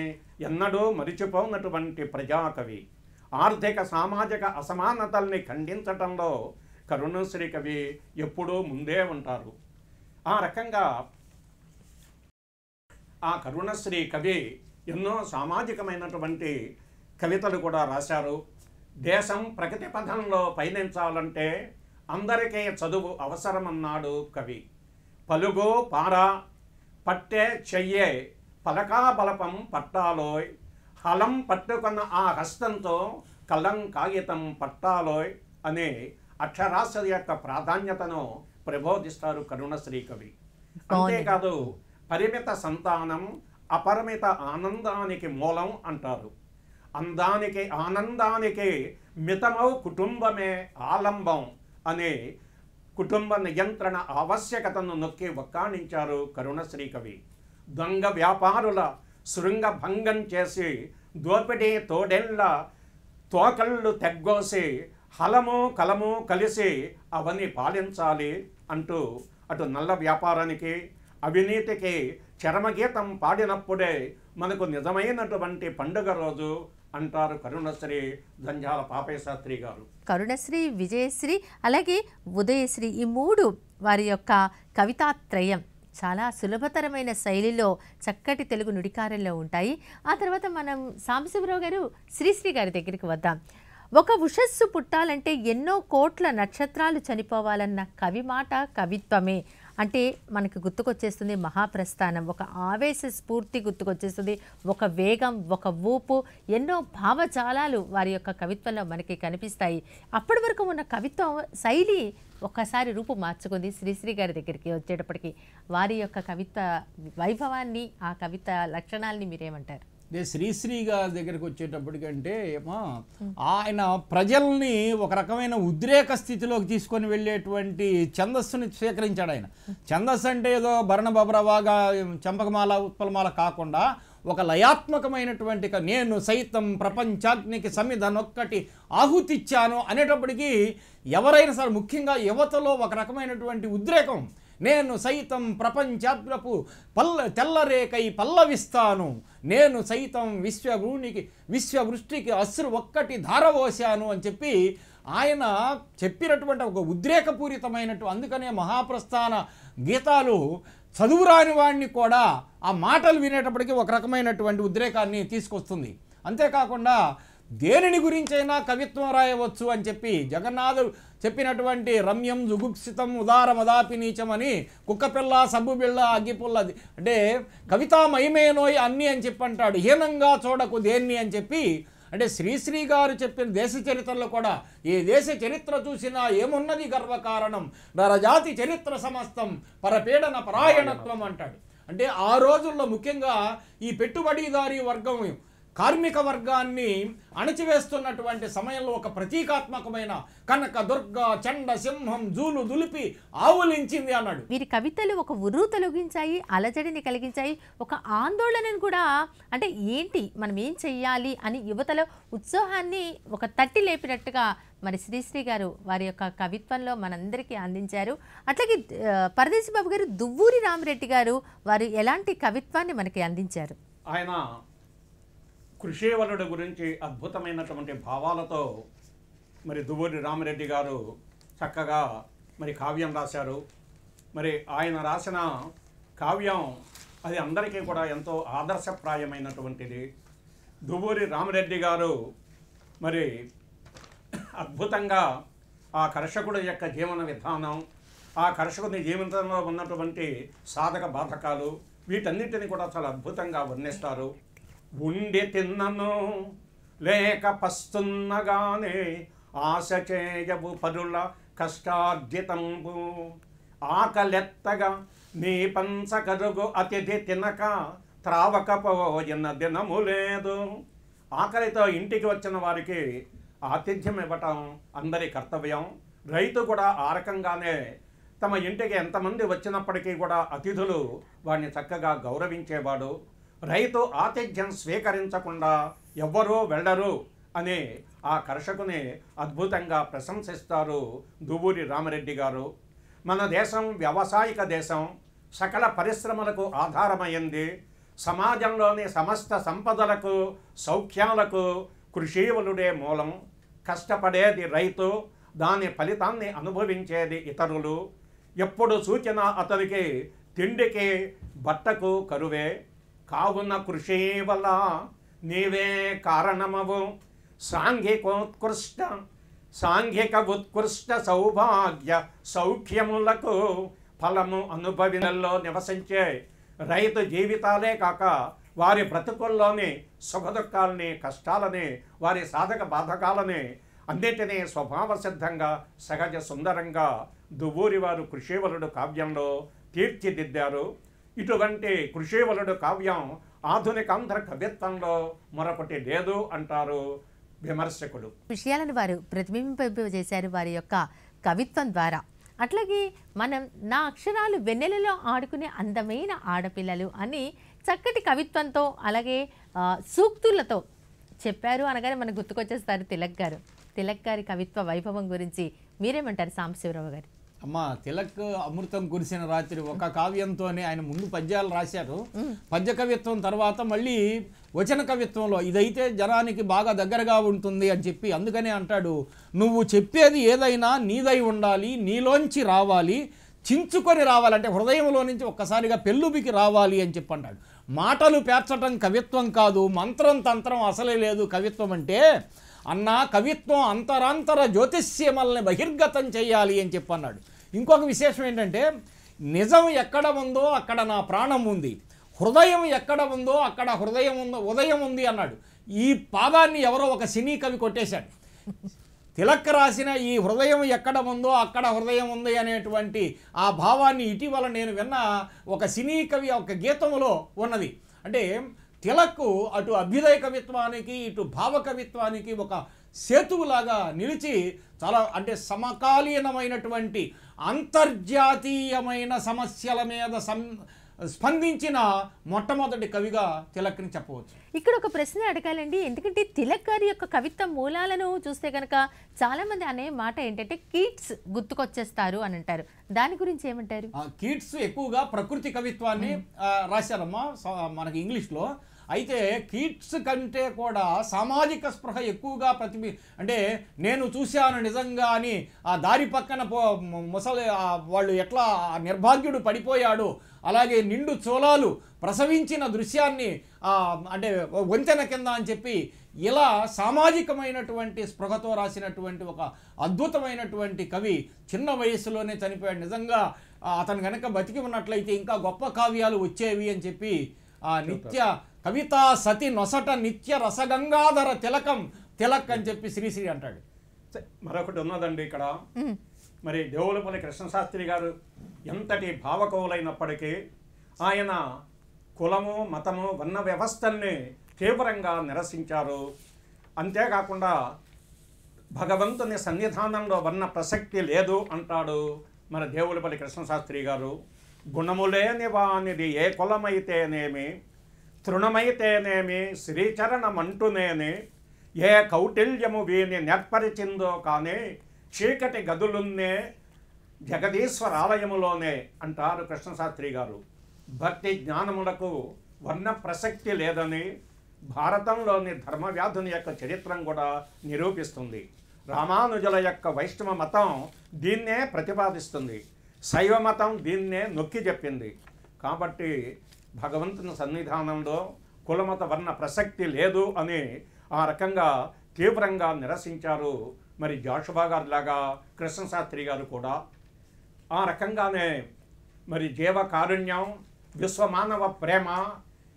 ఎన్నడూ మరిచిపోనటువంటి ప్రజాకవి ఆర్థిక సామాజిక అసమానతల్ని ఖండించటంలో కరుణశ్రీ కవి ఎప్పుడూ ముందే ఉంటారు ఆ రకంగా ఆ కరుణశ్రీ కవి ఎన్నో సామాజికమైనటువంటి కవితలు కూడా రాశారు దేశం ప్రగతి పథంలో పయనించాలంటే అందరికీ చదువు అవసరమన్నాడు కవి పలుగు పార పట్టే చెయ్యే పలకా పట్టాలోయ్ హలం పట్టుకున్న ఆ హస్తంతో కలం కాగితం పట్టాలోయ్ అనే అక్షరాస్యత యొక్క ప్రాధాన్యతను ప్రబోధిస్తారు శ్రీ కవి అంతేకాదు పరిమిత సంతానం అపరిమిత ఆనందానికి మూలం అంటారు అందానికి ఆనందానికి మితమౌ కుటుంబమే ఆలంబం అనే కుటుంబ నియంత్రణ ఆవశ్యకతను నొక్కి కరుణ శ్రీ కవి దొంగ వ్యాపారుల శృంగ భంగం చేసి దోపిడీ తోడెళ్ళ తోకళ్ళు తెగ్గోసి హలము కలము కలిసి అవన్నీ పాలించాలి అంటూ అటు నల్ల వ్యాపారానికి అవినీతికి చరమగీతం పాడినప్పుడే మనకు నిజమైనటువంటి పండుగ రోజు అంటారు కరుణశ్రీ జంజాల పాపేశాస్త్రి గారు కరుణశ్రీ విజయశ్రీ అలాగే ఉదయశ్రీ ఈ మూడు వారి యొక్క కవితాత్రయం చాలా సులభతరమైన శైలిలో చక్కటి తెలుగు నుడికారంలో ఉంటాయి ఆ తర్వాత మనం సాంబశివరావు గారు శ్రీశ్రీ గారి దగ్గరికి వద్దాం ఒక ఉషస్సు పుట్టాలంటే ఎన్నో కోట్ల నక్షత్రాలు చనిపోవాలన్న కవి మాట కవిత్వమే అంటే మనకు గుర్తుకొచ్చేస్తుంది మహాప్రస్థానం ఒక ఆవేశ స్ఫూర్తి గుర్తుకొచ్చేస్తుంది ఒక వేగం ఒక ఊపు ఎన్నో భావజాలాలు వారి యొక్క కవిత్వంలో మనకి కనిపిస్తాయి అప్పటి వరకు ఉన్న కవిత్వం శైలి ఒక్కసారి రూపు మార్చుకుంది శ్రీశ్రీ గారి దగ్గరికి వచ్చేటప్పటికి వారి యొక్క కవిత్వ వైభవాన్ని ఆ కవిత లక్షణాలని మీరేమంటారు అదే శ్రీశ్రీ గారి దగ్గరకు వచ్చేటప్పటికంటే ఏమో ఆయన ప్రజల్ని ఒక రకమైన ఉద్రేక స్థితిలోకి తీసుకొని వెళ్ళేటువంటి ఛందస్సుని స్వీకరించాడు ఆయన ఛందస్సు అంటే ఏదో భరణ బబ్రవాగా చంపకమాల ఉత్పలమాల కాకుండా ఒక లయాత్మకమైనటువంటి నేను సైతం ప్రపంచాగ్నికి సమిధనొక్కటి ఆహుతిచ్చాను అనేటప్పటికీ ఎవరైనా సరే ముఖ్యంగా యువతలో ఒక రకమైనటువంటి ఉద్రేకం నేను సైతం ప్రపంచాగ్రపు పల్ల తెల్లరేకై పల్లవిస్తాను నేను సైతం విశ్వభూనికి విశ్వవృష్టికి అశ్రు ఒక్కటి ధారవోశాను అని చెప్పి ఆయన చెప్పినటువంటి ఒక ఉద్రేకపూరితమైనట్టు అందుకనే మహాప్రస్థాన గీతాలు చదువురాని వాడిని కూడా ఆ మాటలు వినేటప్పటికీ ఒక రకమైనటువంటి ఉద్రేకాన్ని తీసుకొస్తుంది అంతేకాకుండా దేనిని గురించైనా కవిత్వం రాయవచ్చు అని చెప్పి జగన్నాథుడు చెప్పినటువంటి రమ్యం జుగుప్సితం ఉదార మదాపినీచం అని కుక్కపిల్ల సబ్బుబిళ్ళ అగ్గిపుల్ల అంటే కవిత మహిమేనోయ్ అన్ని అని చెప్పి అంటాడు హీనంగా చూడకు దేన్ని అని చెప్పి అంటే శ్రీశ్రీ గారు చెప్పిన దేశ చరిత్రలో కూడా ఏ దేశ చరిత్ర చూసినా ఏమున్నది గర్వకారణం నరజాతి చరిత్ర సమస్తం పరపీడన పరాయణత్వం అంటాడు అంటే ఆ రోజుల్లో ముఖ్యంగా ఈ పెట్టుబడిదారీ వర్గం కార్మిక వర్గాన్ని అణచివేస్తున్నటువంటి సమయంలో ఒక ప్రతీకాత్మకమైన కనక దుర్గ చండ సింహం జూలు దులిపి ఆవులించింది అన్నాడు వీరి కవితలు ఒక ఉర్రు తొలగించాయి అలజడిని కలిగించాయి ఒక ఆందోళనను కూడా అంటే ఏంటి మనం ఏం చెయ్యాలి అని యువతల ఉత్సాహాన్ని ఒక తట్టి లేపినట్టుగా మరి శ్రీశ్రీ గారు వారి యొక్క కవిత్వంలో మనందరికీ అందించారు అట్లాగే పరదేశి బాబు గారు దువ్వూరి రామిరెడ్డి గారు వారు ఎలాంటి కవిత్వాన్ని మనకి అందించారు ఆయన కృషేవలుడు గురించి అద్భుతమైనటువంటి భావాలతో మరి దువ్వూరి రామిరెడ్డి గారు చక్కగా మరి కావ్యం రాశారు మరి ఆయన రాసిన కావ్యం అది అందరికీ కూడా ఎంతో ఆదర్శప్రాయమైనటువంటిది దువ్వూరి రామిరెడ్డి గారు మరి అద్భుతంగా ఆ కర్షకుడు యొక్క జీవన విధానం ఆ కర్షకుని జీవితంలో ఉన్నటువంటి సాధక బాధకాలు వీటన్నిటిని కూడా చాలా అద్భుతంగా వర్ణిస్తారు ఉండి తిన్నను లేక పస్తున్నగానే ఆశ చేయవు పరుల కష్టార్జితంబు ఆకలెత్తగా నీ పంచకరుగు అతిథి తినక త్రావకపోయిన దినము లేదు ఆకలితో ఇంటికి వచ్చిన వారికి ఆతిథ్యం ఇవ్వటం అందరి కర్తవ్యం రైతు కూడా ఆ రకంగానే తమ ఇంటికి ఎంతమంది వచ్చినప్పటికీ కూడా అతిథులు వాడిని చక్కగా గౌరవించేవాడు రైతు ఆతిథ్యం స్వీకరించకుండా ఎవ్వరూ వెళ్ళరు అనే ఆ కర్షకుని అద్భుతంగా ప్రశంసిస్తారు దువ్వూరి రామరెడ్డి గారు మన దేశం వ్యవసాయిక దేశం సకల పరిశ్రమలకు ఆధారమైంది సమాజంలోని సమస్త సంపదలకు సౌఖ్యాలకు కృషీవలుడే మూలం కష్టపడేది రైతు దాని ఫలితాన్ని అనుభవించేది ఇతరులు ఎప్పుడు సూచన అతనికి తిండికి బట్టకు కరువే కావున కృషి వల్ల నీవే కారణమవు సాంఘికోత్కృష్ట సాంఘిక ఉత్కృష్ట సౌభాగ్య సౌఖ్యములకు ఫలము అనుభవినల్లో నివసించే రైతు జీవితాలే కాక వారి బ్రతుకుల్లోని సుఖదుఖాలని కష్టాలని వారి సాధక బాధకాలని అన్నిటినీ స్వభావ సిద్ధంగా సహజ సుందరంగా దువ్వూరి వారు కృషివలుడు కావ్యంలో తీర్చిదిద్దారు ఇటువంటి కృషివలుడు కావ్యం అంధ్ర కవిత్వంలో మరొకటి లేదు అంటారు విమర్శకులు విషయాలను వారు ప్రతిబింబింపజేశారు వారి యొక్క కవిత్వం ద్వారా అట్లాగే మనం నా అక్షరాలు వెన్నెలలో ఆడుకునే అందమైన ఆడపిల్లలు అని చక్కటి కవిత్వంతో అలాగే సూక్తులతో చెప్పారు అనగానే మనకు గుర్తుకొచ్చేస్తారు తిలక్ గారు తిలక్ గారి కవిత్వ వైభవం గురించి మీరేమంటారు సాంబశివరావు గారు అమ్మ తిలక్ అమృతం కురిసిన రాత్రి ఒక కావ్యంతోనే ఆయన ముందు పద్యాలు రాశారు పద్య కవిత్వం తర్వాత మళ్ళీ వచన కవిత్వంలో ఇదైతే జనానికి బాగా దగ్గరగా ఉంటుంది అని చెప్పి అందుకనే అంటాడు నువ్వు చెప్పేది ఏదైనా నీదై ఉండాలి నీలోంచి రావాలి చించుకొని రావాలంటే హృదయంలో నుంచి ఒక్కసారిగా పెళ్ళుబికి రావాలి అని చెప్పి అంటాడు మాటలు పేర్చటం కవిత్వం కాదు మంత్రం తంత్రం అసలే లేదు కవిత్వం అంటే అన్న కవిత్వం అంతరాంతర జ్యోతిష్యమల్ని బహిర్గతం చేయాలి అని చెప్పన్నాడు ఇంకొక విశేషం ఏంటంటే నిజం ఎక్కడ ఉందో అక్కడ నా ప్రాణం ఉంది హృదయం ఎక్కడ ఉందో అక్కడ హృదయం ఉందో ఉదయం ఉంది అన్నాడు ఈ పాదాన్ని ఎవరో ఒక సినీ కవి కొట్టేశాడు తిలక్ రాసిన ఈ హృదయం ఎక్కడ ఉందో అక్కడ హృదయం ఉంది అనేటువంటి ఆ భావాన్ని ఇటీవల నేను విన్న ఒక సినీ కవి ఒక గీతంలో ఉన్నది అంటే తిలక్ అటు అభ్యుదయ కవిత్వానికి ఇటు భావ కవిత్వానికి ఒక సేతువులాగా నిలిచి చాలా అంటే సమకాలీనమైనటువంటి అంతర్జాతీయమైన సమస్యల మీద సం స్పందించిన మొట్టమొదటి కవిగా తిలక్ని చెప్పవచ్చు ఇక్కడ ఒక ప్రశ్న అడగాలండి ఎందుకంటే తిలక్ గారి యొక్క కవిత్వ మూలాలను చూస్తే కనుక చాలామంది అనే మాట ఏంటంటే కీట్స్ గుర్తుకొచ్చేస్తారు అని అంటారు దాని గురించి ఏమంటారు కీట్స్ ఎక్కువగా ప్రకృతి కవిత్వాన్ని రాశారమ్మా మనకి ఇంగ్లీష్లో అయితే కీట్స్ కంటే కూడా సామాజిక స్పృహ ఎక్కువగా ప్రతిబి అంటే నేను చూశాను నిజంగా అని ఆ దారి పక్కన పో ముసలి వాళ్ళు ఎట్లా నిర్భాగ్యుడు పడిపోయాడు అలాగే నిండు చోళాలు ప్రసవించిన దృశ్యాన్ని అంటే వంతెన కింద అని చెప్పి ఇలా సామాజికమైనటువంటి స్పృహతో రాసినటువంటి ఒక అద్భుతమైనటువంటి కవి చిన్న వయసులోనే చనిపోయాడు నిజంగా అతను కనుక బతికి ఉన్నట్లయితే ఇంకా గొప్ప కావ్యాలు వచ్చేవి అని చెప్పి ఆ నిత్య కవితా సతి నొసట నిత్య రసగంగాధర తిలకం తిలక్ అని చెప్పి శ్రీశ్రీ అంటాడు మరొకటి ఉన్నదండి ఇక్కడ మరి దేవులపల్లి కృష్ణశాస్త్రి గారు ఎంతటి భావకవులైనప్పటికీ ఆయన కులము మతము వర్ణ వ్యవస్థల్ని తీవ్రంగా నిరసించారు అంతేకాకుండా భగవంతుని సన్నిధానంలో వర్ణ ప్రసక్తి లేదు అంటాడు మన దేవులపల్లి కృష్ణశాస్త్రి గారు గుణములేని వానిది ఏ కులమైతేనేమి తృణమైతేనేమి శ్రీచరణమంటునేని ఏ కౌటిల్యము వీని నేర్పరిచిందో కానీ చీకటి గదులున్నే జగదీశ్వర ఆలయములోనే అంటారు కృష్ణశాస్త్రి గారు భక్తి జ్ఞానములకు వర్ణ ప్రసక్తి లేదని భారతంలోని ధర్మవ్యాధుని యొక్క చరిత్రం కూడా నిరూపిస్తుంది రామానుజుల యొక్క వైష్ణవ మతం దీన్నే ప్రతిపాదిస్తుంది శైవ మతం దీన్నే నొక్కి చెప్పింది కాబట్టి భగవంతుని సన్నిధానంలో కులమత వర్ణ ప్రసక్తి లేదు అని ఆ రకంగా తీవ్రంగా నిరసించారు మరి జాషుబా గారు లాగా కృష్ణశాస్త్రి గారు కూడా ఆ రకంగానే మరి జీవ కారుణ్యం విశ్వమానవ ప్రేమ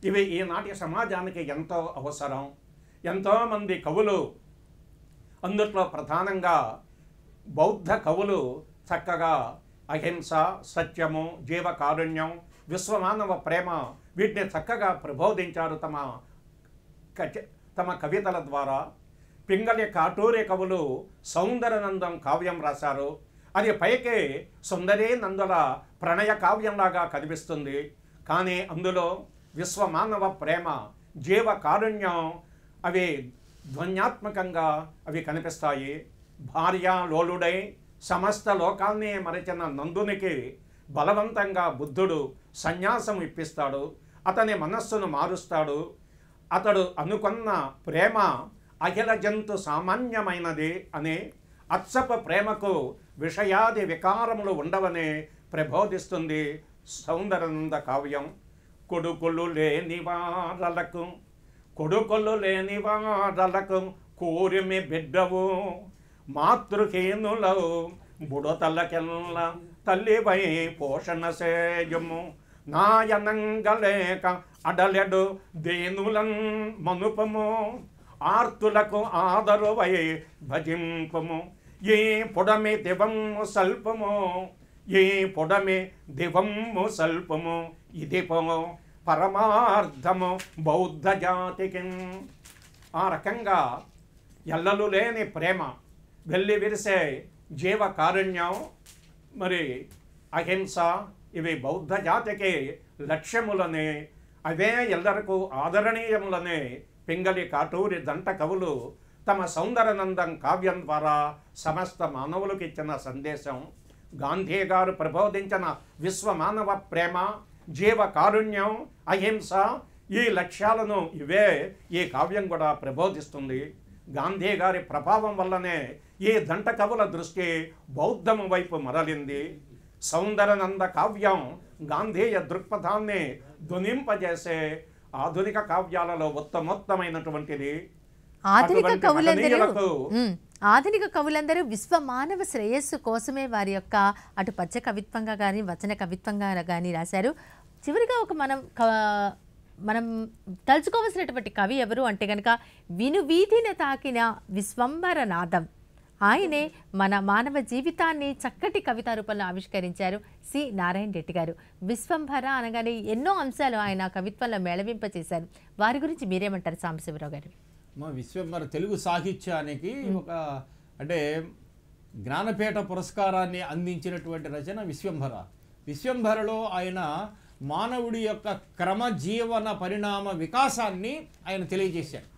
ఇవి ఈనాటి సమాజానికి ఎంతో అవసరం ఎంతోమంది కవులు అందుట్లో ప్రధానంగా బౌద్ధ కవులు చక్కగా అహింస సత్యము జీవ కారుణ్యం విశ్వమానవ ప్రేమ వీటిని చక్కగా ప్రబోధించారు తమ తమ కవితల ద్వారా పింగళి కాటూరి కవులు సౌందరనందం కావ్యం రాశారు అది పైకి సుందరే నందుల ప్రణయ కావ్యంలాగా కనిపిస్తుంది కానీ అందులో విశ్వమానవ ప్రేమ జీవ కారుణ్యం అవి ధ్వన్యాత్మకంగా అవి కనిపిస్తాయి భార్య లోలుడై సమస్త లోకాన్ని మరచిన నందునికి బలవంతంగా బుద్ధుడు సన్యాసం ఇప్పిస్తాడు అతని మనస్సును మారుస్తాడు అతడు అనుకున్న ప్రేమ అఖిల జంతు సామాన్యమైనది అనే అత్సప ప్రేమకు విషయాది వికారములు ఉండవని ప్రబోధిస్తుంది సౌందరనంద కావ్యం కొడుకులు లేని వారలకు కొడుకులు లేని వారలకు కోరిమి బిడ్డవు మాతృహీనులవు బుడతలకెల్లా తల్లివై పోషణ సేయము నాయనంగలేక అడలెడు దేనులం మనుపము ఆర్తులకు ఆదరువై భజింపము ఈ పొడమి దివము సల్పము ఈ పొడమి దివము సల్పము ఇది పరమార్థము బౌద్ధ జాతికి ఆ రకంగా ఎల్లలు లేని ప్రేమ వెళ్ళి విరిసే జీవ కారుణ్యం మరి అహింస ఇవి బౌద్ధ జాతికి లక్ష్యములనే అవే ఎల్లరకు ఆదరణీయములనే పింగలి కాటూరి దంట కవులు తమ సౌందరనందం కావ్యం ద్వారా సమస్త మానవులకు ఇచ్చిన సందేశం గాంధీ గారు ప్రబోధించిన విశ్వ మానవ ప్రేమ జీవ కారుణ్యం అహింస ఈ లక్ష్యాలను ఇవే ఈ కావ్యం కూడా ప్రబోధిస్తుంది గాంధీ గారి ప్రభావం వల్లనే ఈ కవుల దృష్టి బౌద్ధము వైపు మరలింది సౌందరనంద కావ్యం గాంధేయ దృక్పథాన్ని ధ్వనింపజేసే ఆధునిక కావ్యాలలో ఉత్తమోత్తమైనటువంటిది ఆధునిక కవులందరూ ఆధునిక కవులందరూ విశ్వ మానవ శ్రేయస్సు కోసమే వారి యొక్క అటు పచ్చ కవిత్వంగా కానీ వచన కవిత్వంగా కానీ రాశారు చివరిగా ఒక మనం మనం తలుచుకోవాల్సినటువంటి కవి ఎవరు అంటే కనుక వినువీధిని తాకిన నాదం ఆయనే మన మానవ జీవితాన్ని చక్కటి కవిత రూపంలో ఆవిష్కరించారు సి నారాయణ రెడ్డి గారు విశ్వంభర అనగానే ఎన్నో అంశాలు ఆయన కవిత్వంలో మేళవింపచేశారు వారి గురించి మీరేమంటారు సాంబశివరావు గారు మా విశ్వంభర తెలుగు సాహిత్యానికి ఒక అంటే జ్ఞానపీఠ పురస్కారాన్ని అందించినటువంటి రచన విశ్వంభర విశ్వంభరలో ఆయన మానవుడి యొక్క క్రమ జీవన పరిణామ వికాసాన్ని ఆయన తెలియజేశారు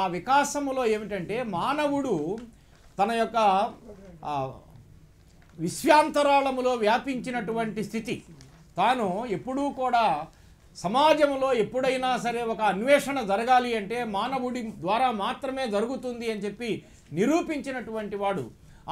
ఆ వికాసములో ఏమిటంటే మానవుడు తన యొక్క విశ్వాంతరాళములో వ్యాపించినటువంటి స్థితి తాను ఎప్పుడూ కూడా సమాజంలో ఎప్పుడైనా సరే ఒక అన్వేషణ జరగాలి అంటే మానవుడి ద్వారా మాత్రమే జరుగుతుంది అని చెప్పి నిరూపించినటువంటి వాడు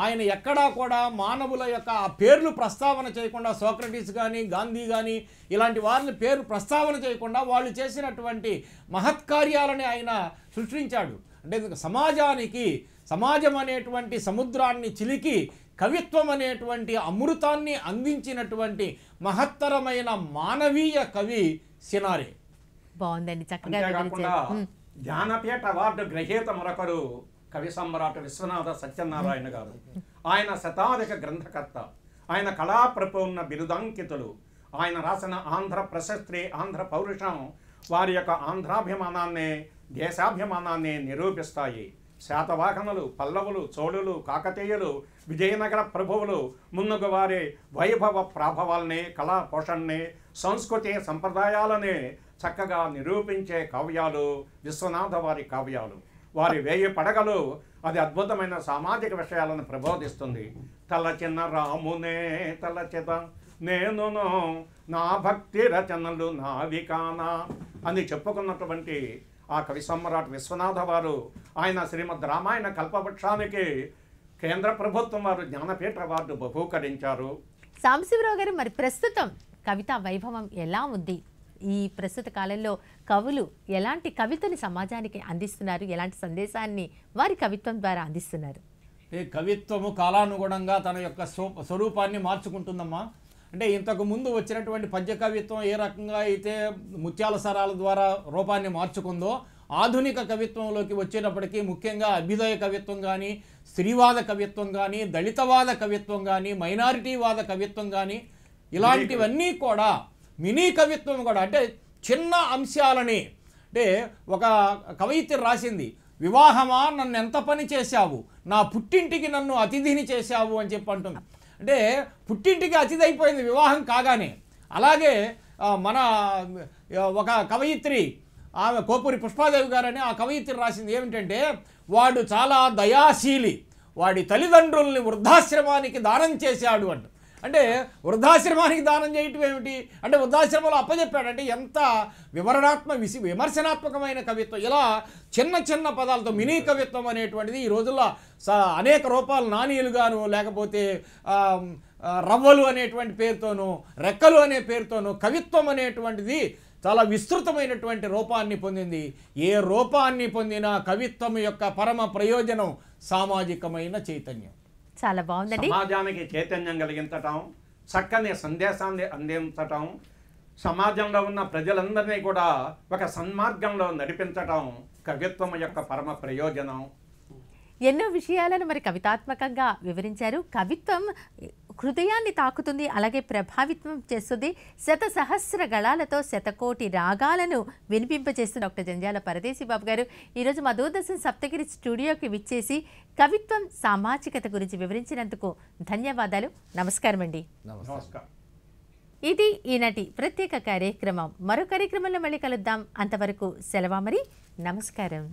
ఆయన ఎక్కడా కూడా మానవుల యొక్క ఆ పేర్లు ప్రస్తావన చేయకుండా సోక్రటీస్ కానీ గాంధీ కానీ ఇలాంటి వారిని పేరు ప్రస్తావన చేయకుండా వాళ్ళు చేసినటువంటి మహత్కార్యాలని ఆయన సృష్టించాడు అంటే సమాజానికి సమాజం అనేటువంటి సముద్రాన్ని చిలికి కవిత్వం అనేటువంటి అమృతాన్ని అందించినటువంటి మహత్తరమైన మానవీయ కవి సినారే బాగుందండి చక్కగా జ్ఞానపీఠ అవార్డు గ్రహీత మరొకరు కవి సమ్రాట్ విశ్వనాథ సత్యనారాయణ గారు ఆయన శతాధిక గ్రంథకర్త ఆయన కళా ప్రపూర్ణ బిరుదాంకితులు ఆయన రాసిన ఆంధ్ర ప్రశస్తి ఆంధ్ర పౌరుషం వారి యొక్క ఆంధ్రాభిమానాన్ని దేశాభిమానాన్ని నిరూపిస్తాయి శాతవాహనులు పల్లవులు చోళులు కాకతీయులు విజయనగర ప్రభువులు మున్నగు వారి వైభవ ప్రాభవాల్ని కళా పోషణని సంస్కృతి సంప్రదాయాలని చక్కగా నిరూపించే కావ్యాలు విశ్వనాథ వారి కావ్యాలు వారి వేయి పడగలు అది అద్భుతమైన సామాజిక విషయాలను ప్రబోధిస్తుంది చిన్న రామునే చిత నేను నా భక్తి రచనలు నావికానా అని చెప్పుకున్నటువంటి ఆ కవి సమ్రాట్ విశ్వనాథ వారు ఆయన శ్రీమద్ రామాయణ కల్పవృక్షానికి కేంద్ర ప్రభుత్వం వారు జ్ఞానపీఠ అవార్డు బహూకరించారు సాంశివరావు గారు మరి ప్రస్తుతం కవితా వైభవం ఎలా ఉంది ఈ ప్రస్తుత కాలంలో కవులు ఎలాంటి కవితని సమాజానికి అందిస్తున్నారు ఎలాంటి సందేశాన్ని వారి కవిత్వం ద్వారా అందిస్తున్నారు ఈ కవిత్వము కాలానుగుణంగా తన యొక్క స్వరూపాన్ని మార్చుకుంటుందమ్మా అంటే ఇంతకు ముందు వచ్చినటువంటి పద్యకవిత్వం ఏ రకంగా అయితే ముత్యాల సరాల ద్వారా రూపాన్ని మార్చుకుందో ఆధునిక కవిత్వంలోకి వచ్చేటప్పటికీ ముఖ్యంగా అభ్యుదయ కవిత్వం కానీ స్త్రీవాద కవిత్వం కానీ దళితవాద కవిత్వం కానీ మైనారిటీవాద కవిత్వం కానీ ఇలాంటివన్నీ కూడా మినీ కవిత్వం కూడా అంటే చిన్న అంశాలని అంటే ఒక కవయిత్రి రాసింది వివాహమా నన్ను ఎంత పని చేశావు నా పుట్టింటికి నన్ను అతిథిని చేశావు అని చెప్పి అంటుంది అంటే పుట్టింటికి అతిదైపోయింది వివాహం కాగానే అలాగే మన ఒక కవయిత్రి ఆమె కోపూరి పుష్పాదేవి గారని ఆ కవయిత్రి రాసింది ఏమిటంటే వాడు చాలా దయాశీలి వాడి తల్లిదండ్రుల్ని వృద్ధాశ్రమానికి దానం చేశాడు అంట అంటే వృద్ధాశ్రమానికి దానం చేయటం ఏమిటి అంటే వృద్ధాశ్రమంలో అప్పచెప్పాడు అంటే ఎంత వివరణాత్మక విసి విమర్శనాత్మకమైన కవిత్వం ఇలా చిన్న చిన్న పదాలతో మినీ కవిత్వం అనేటువంటిది ఈ రోజుల్లో అనేక రూపాలు నాణ్యలుగాను లేకపోతే రవ్వలు అనేటువంటి పేరుతోనూ రెక్కలు అనే పేరుతోనూ కవిత్వం అనేటువంటిది చాలా విస్తృతమైనటువంటి రూపాన్ని పొందింది ఏ రూపాన్ని పొందినా కవిత్వం యొక్క పరమ ప్రయోజనం సామాజికమైన చైతన్యం చాలా బాగుందండి సమాజానికి చైతన్యం కలిగించటం చక్కని సందేశాన్ని అందించటం సమాజంలో ఉన్న ప్రజలందరినీ కూడా ఒక సన్మార్గంలో నడిపించటం కవిత్వం యొక్క పరమ ప్రయోజనం ఎన్నో విషయాలను మరి కవితాత్మకంగా వివరించారు కవిత్వం హృదయాన్ని తాకుతుంది అలాగే ప్రభావితం చేస్తుంది శత సహస్ర గళాలతో శతకోటి రాగాలను వినిపింపజేస్తుంది డాక్టర్ జంజాల పరదేశీ బాబు గారు ఈరోజు మా దూరదర్శన్ సప్తగిరి స్టూడియోకి విచ్చేసి కవిత్వం సామాజికత గురించి వివరించినందుకు ధన్యవాదాలు నమస్కారం అండి ఇది ఈనాటి ప్రత్యేక కార్యక్రమం మరో కార్యక్రమంలో మళ్ళీ కలుద్దాం అంతవరకు సెలవా మరి నమస్కారం